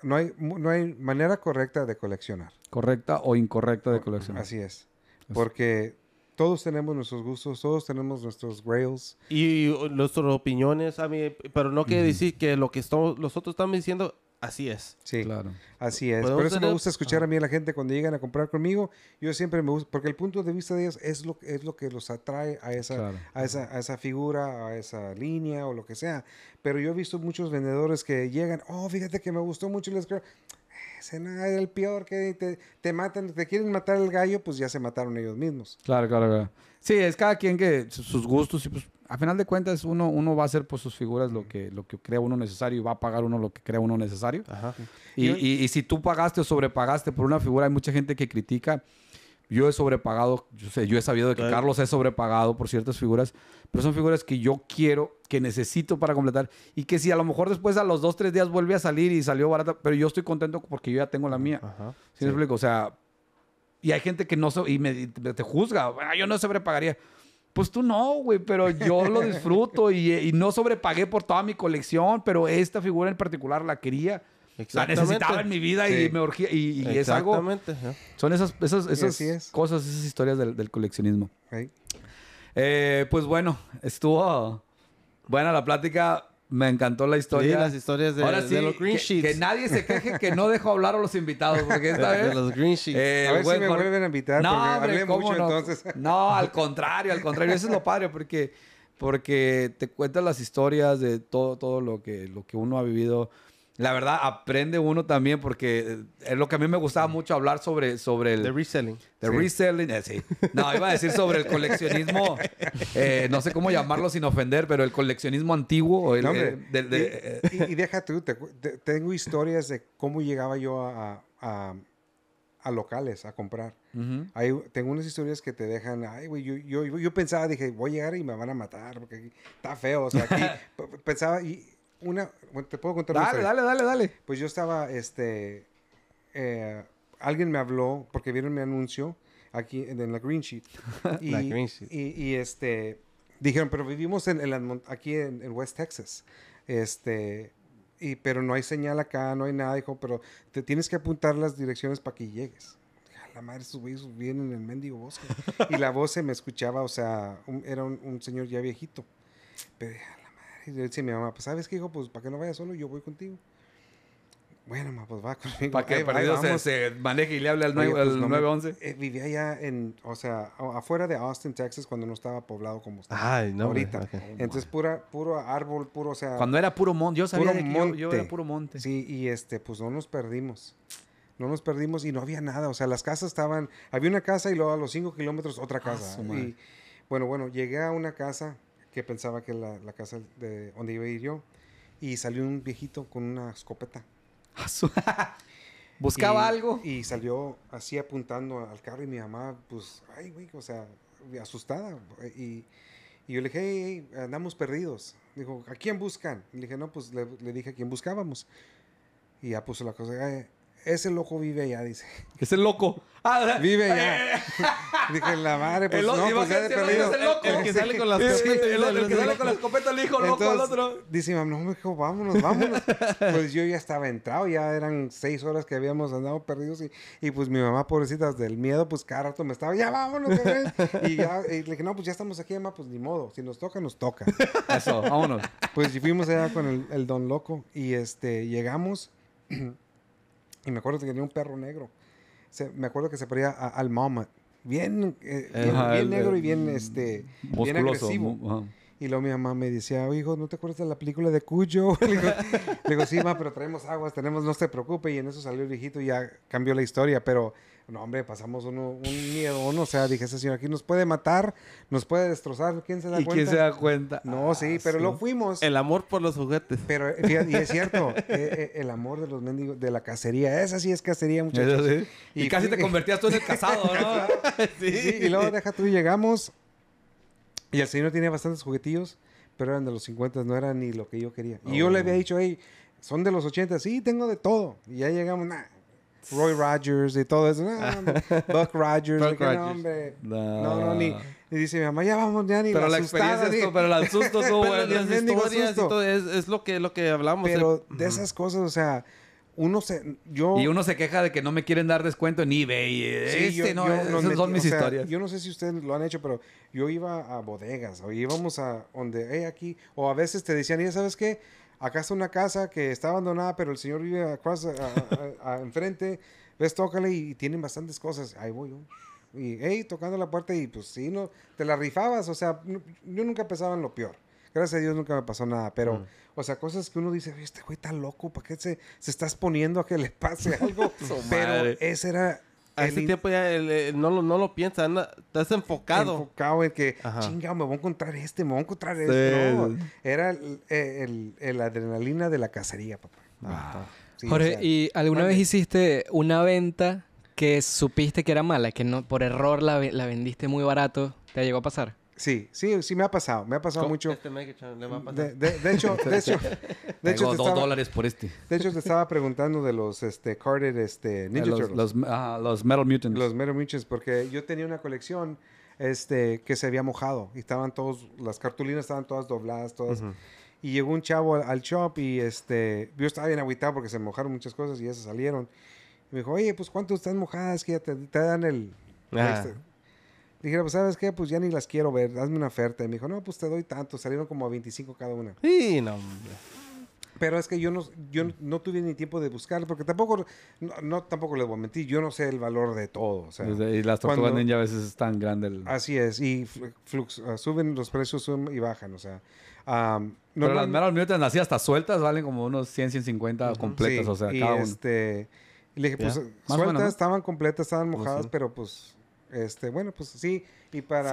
no hay, no hay manera correcta de coleccionar. Correcta o incorrecta de coleccionar. Así es. Porque todos tenemos nuestros gustos, todos tenemos nuestros grails. Y, nuestras opiniones, a mí, pero no quiere decir que lo que estamos, otros estamos diciendo, así es. Sí, claro. Así es. Por eso me gusta escuchar ah. a mí a la gente cuando llegan a comprar conmigo. Yo siempre me gusta, porque el punto de vista de ellos es lo, es lo que los atrae a esa, a, esa, figura, a esa línea o lo que sea. Pero yo he visto muchos vendedores que llegan, oh, fíjate que me gustó mucho el es el peor, que te, matan, te quieren matar el gallo, pues ya se mataron ellos mismos. Claro, claro, claro. Sí, es cada quien que sus gustos y pues a final de cuentas uno, uno va a hacer por sus figuras lo que, lo que crea uno necesario y va a pagar uno lo que crea uno necesario. Y, y, y, si tú pagaste o sobrepagaste por una figura, hay mucha gente que critica yo he sobrepagado, yo, sé, yo he sabido de que Carlos es sobrepagado por ciertas figuras, pero son figuras que yo quiero, que necesito para completar y que si a lo mejor después a los dos, tres días vuelve a salir y salió barata, pero yo estoy contento porque yo ya tengo la mía. Me explico? O sea, y hay gente que no, se... y me, te juzga, ah, yo no sobrepagaría. Pues tú no, güey, pero yo lo disfruto y, y, no sobrepagué por toda mi colección, pero esta figura en particular la quería la necesitaba en mi vida y me urgía. Y, es algo. Son esas, esas, esas cosas, esas historias del, coleccionismo. Eh, pues bueno, estuvo buena la plática. Me encantó la historia. las historias de, los Green Sheets. Que, nadie se queje que no dejo hablar a los invitados, De los Green Sheets. Eh, a ver si me vuelven a invitar, no, porque hombre, mucho entonces. No, al contrario, al contrario. Eso es lo padre, porque, porque te cuentas las historias de todo, todo lo, que, lo que uno ha vivido la verdad aprende uno también porque eh, es lo que a mí me gustaba mm. mucho hablar sobre, sobre el... The reselling. The reselling, eh, sí. No, iba a decir sobre el coleccionismo, eh, no sé cómo llamarlo sin ofender, pero el coleccionismo antiguo. el, hombre, y, déjate. tú, tengo historias de cómo llegaba yo a, a, locales a comprar. tengo unas historias que te dejan, ay, güey, yo, yo, yo, pensaba, dije, voy a llegar y me van a matar porque está feo. O sea, pensaba... Y, una. ¿Te puedo contar dale, una Dale, dale, dale, dale. Pues yo estaba, este. Eh, alguien me habló porque vieron mi anuncio aquí en, la Green Sheet. Y, Y, este. Dijeron, pero vivimos en, en aquí en, West Texas. Este. pero no hay señal acá, no hay nada. Dijo, pero te tienes que apuntar las direcciones para que llegues la madre, esos güeyes vienen en el mendigo bosque. y la voz se me escuchaba, o sea, era un, un, señor ya viejito. Pero y le decía a mi mamá, pues sabes qué hijo, pues para que no vaya solo, yo voy contigo. Bueno, mamá, pues va conmigo. Para que el partido se, maneje y le hable al, 911. Pues, eh, vivía allá en, o sea, afuera de Austin, Texas, cuando no estaba poblado como está Ay, no, ahorita. Entonces, pura, puro árbol, puro, o sea... Cuando era puro monte, yo sabía que monte. Yo, era puro monte. Sí, y este, pues no nos perdimos no nos perdimos y no había nada. O sea, las casas estaban. Había una casa y luego a los 5 kilómetros otra ah, casa. y bueno, bueno, llegué a una casa que pensaba que la, la casa de donde iba a ir yo. Y salió un viejito con una escopeta. Ah, Buscaba algo. Y salió así apuntando al carro y mi mamá, pues, ay, güey, o sea, asustada. Y, y yo le dije, hey, andamos perdidos. Dijo, ¿a quién buscan? Y le dije, no, pues le, le dije a quién buscábamos. Y ya puso la cosa, eh, ese loco vive allá, dice. Ese loco. Ah, vive allá. Eh. Dije, la madre, pues el no, pues ya perdido. El, el que sale con la escopeta. el, que sale con la escopeta le dijo loco al otro. Dice, no, me dijo, vámonos, vámonos. pues yo ya estaba entrado, ya eran seis horas que habíamos andado perdidos. Y, y pues mi mamá, pobrecita, del miedo, pues cada rato me estaba, ya vámonos. y ya, y le dije, no, pues ya estamos aquí, mamá, pues ni modo. Si nos toca, nos toca. Eso, vámonos. Pues fuimos allá con el, el don loco. Y este, llegamos y me acuerdo que tenía un perro negro. me acuerdo que se parecía al mamá. Eh, bien, bien, negro y bien, este, bien agresivo. Y luego mi mamá me decía, hijo, ¿no te acuerdas de la película de Cuyo? le, digo, sí, ma, pero traemos aguas, tenemos, no se preocupe. Y en eso salió el viejito y ya cambió la historia. Pero no, hombre, pasamos un miedo, o sea, dije, ese señor aquí nos puede matar, nos puede destrozar, ¿quién se da cuenta? ¿Y quién se da cuenta? No, ah, sí, pero lo fuimos. El amor por los juguetes. Pero, eh, y es cierto, eh, eh, el amor de los mendigos, de la cacería, esa sí es cacería, muchachos. Y, casi te convertías tú en el casado, ¿no? sí. Y luego deja tú y llegamos, y el señor tenía bastantes juguetillos, pero eran de los 50, no eran ni lo que yo quería. Y yo le había oh. dicho, hey, son de los 80, sí, tengo de todo. Y ya llegamos, nada Roy Rogers y todo eso. Ah. Ah, Buck Rogers. Buck nombre. No, No, no, no ni, ni. dice mi mamá, ya vamos, ya ni pero la, experiencia, ni... pero el susto, pero las historias Y todo, es, es, lo que lo que hablamos. Pero eh, de esas cosas, o sea, uno se yo y uno se queja de que no me quieren dar descuento en eBay sí, eh, yo, este eh, no, esas son mis historias yo no sé si ustedes lo han hecho pero yo iba a bodegas o íbamos a donde hey, aquí o a veces te decían ya sabes qué acá está una casa que está abandonada, pero el señor vive across, enfrente, ves, tócale y, tienen bastantes cosas. Ahí voy yo. Y, hey, tocando la puerta y pues sí, no, te la rifabas, o sea, yo nunca pensaba en lo peor. Gracias a Dios nunca me pasó nada, pero, mm. o sea, cosas que uno dice, este güey está loco, ¿para qué se, se está exponiendo a que le pase algo? pero ese era a ese tiempo ya no, lo, no lo piensas, estás enfocado. Enfocado en que, chingado, me voy a encontrar este, me voy a encontrar este. era el, el, adrenalina de la cacería, papá. Ah. Jorge, ¿y alguna vez hiciste una venta que supiste que era mala, que no por error la, la vendiste muy barato? ¿Te llegó a pasar? Sí, sí, sí me ha pasado, me ha pasado mucho. De, hecho, de hecho, de hecho, dólares por este. De hecho, te estaba preguntando de los este, carded este, eh, Ninja Turtles. Ah, los, Metal Mutants. Los Metal Mutants, porque yo tenía una colección este, que se había mojado y estaban todos, las cartulinas estaban todas dobladas, todas. Y llegó un chavo al, shop y este, yo estaba bien agüitado porque se mojaron muchas cosas y ya se salieron. Y me dijo, oye, pues cuántos están mojadas? Que ya te, dan el... Ah. Este, dije pues, ¿sabes qué? Pues ya ni las quiero ver, hazme una oferta. Y me dijo, no, pues te doy tanto. Salieron como a 25 cada una. Sí, no, hombre. Pero es que yo no, yo no tuve ni tiempo de buscar porque tampoco, no, tampoco les voy a mentir, yo no sé el valor de todo. O sea, y las tortugas ninja a veces es tan grande. Así es, y ah, suben los precios y bajan, o sea. Pero las meras minutas así hasta sueltas valen como unos 100, 150 completas, o sea, y este, Le dije, pues sueltas, estaban completas, estaban mojadas, pero pues este, bueno, pues sí, y para,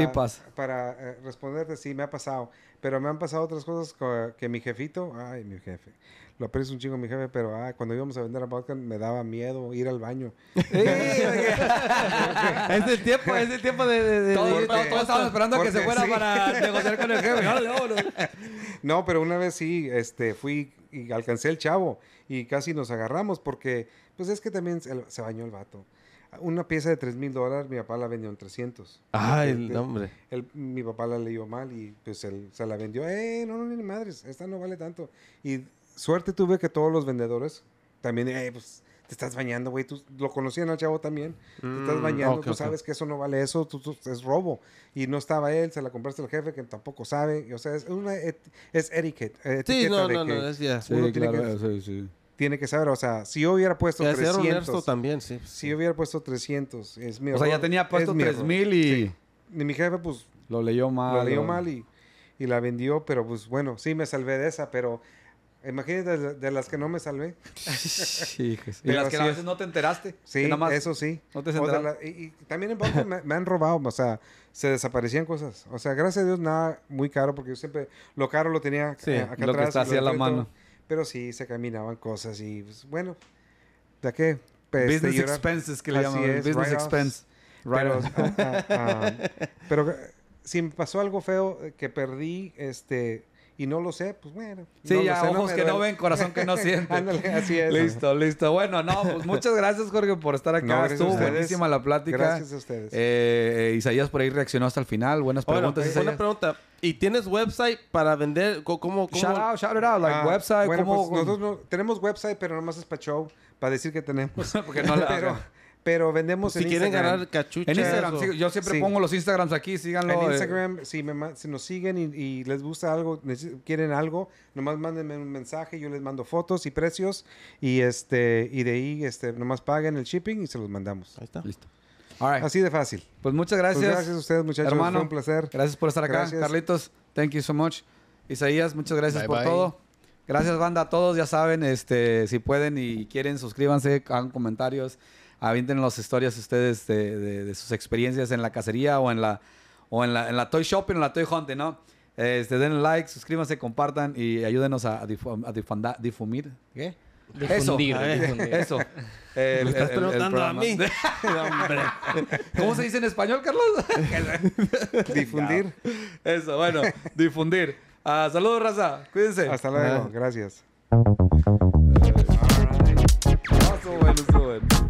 para eh, responderte, sí, me ha pasado. Pero me han pasado otras cosas que, mi jefito, ay, mi jefe, lo aprecio un chingo mi jefe, pero ah, cuando íbamos a vender a vodka me daba miedo ir al baño. es el tiempo, es el tiempo de... todos, esperando a que se fuera para negociar con el jefe. No, pero una vez sí, este, fui y alcancé el chavo y casi nos agarramos porque, pues es que también se, se bañó el vato. Una pieza de 3 mil dólares, mi papá la vendió en 300. Ah, este, el nombre. mi papá la leyó mal y pues él se la vendió. ¡Eh, no, no, ni madres! Esta no vale tanto. Y suerte tuve que todos los vendedores también, eh, pues te estás bañando, güey. Tú lo conocían al chavo también. te estás mm, bañando, tú sabes que eso no vale eso, tú, es robo. Y no estaba él, se la compraste al jefe que tampoco sabe. o sea, es una es etiquette. sí, no, no, no, es, ya. sí, sí, sí tiene que saber, o sea, si yo hubiera puesto 300. también, pues Si yo hubiera puesto 300, es mi O sea, ya tenía puesto 3000 y... Sí. mi jefe, pues... Lo leyó mal. Lo leyó mal y, la vendió, pero pues bueno, sí me salvé de esa, pero... Imagínate de, las que no me salvé. sí, de las que a veces no te enteraste. Sí, eso sí. No te la, y, también en banco me, han robado, o sea, se desaparecían cosas. O sea, gracias a Dios nada muy caro, porque yo siempre lo caro lo tenía sí, lo Que está hacia la mano. Pero sí, se caminaban cosas y pues, bueno, ¿de qué? Pues, business expenses que le llaman. business expense. Right pero, eh, si pero me pasó algo feo eh, que perdí este y no lo sé, pues bueno. Sí, ya, ojos que no ven, corazón que no siente. Ándale, así es. Listo, listo. Bueno, no, pues muchas gracias, Jorge, por estar acá. Estuvo buenísima la plática. Gracias a ustedes. Eh, eh, Isaías por ahí reaccionó hasta el final. Buenas preguntas, Bueno, eh, Buena pregunta. ¿Y tienes website para vender? ¿Cómo, cómo? Shout it out. Like, ah, website, ¿cómo? Pues, nosotros tenemos website, pero nomás es para show, para decir que tenemos. Porque no la... pero, pero vendemos pues en si quieren ganar cachuchas. En Instagram, yo siempre pongo los Instagrams aquí, síganlo. En eh. Instagram, si, nos siguen y, les gusta algo, quieren algo, nomás mándenme un mensaje, yo les mando fotos y precios y este y de ahí este nomás paguen el shipping y se los mandamos. Ahí está. Listo. Así de fácil. Pues muchas pues gracias. gracias a ustedes, muchachos. Hermano, Fue un placer. Gracias por estar acá. Carlitos, thank you so much. Isaías, muchas gracias por todo. Gracias, banda, a todos. Ya saben, este, si pueden y quieren, suscríbanse, hagan comentarios avienten las historias ustedes de, sus experiencias en la cacería o en la, o en la, en la toy shopping o en la toy hunting, ¿no? Este, den like, suscríbanse, compartan y ayúdenos a, a, difumir. ¿Qué? Difundir, eso, difundir. eso. Me estás preguntando a mí. ¿Cómo se dice en español, Carlos? difundir. Eso, bueno, difundir. Ah, saludos, raza. Cuídense. Hasta luego. Gracias. Ah,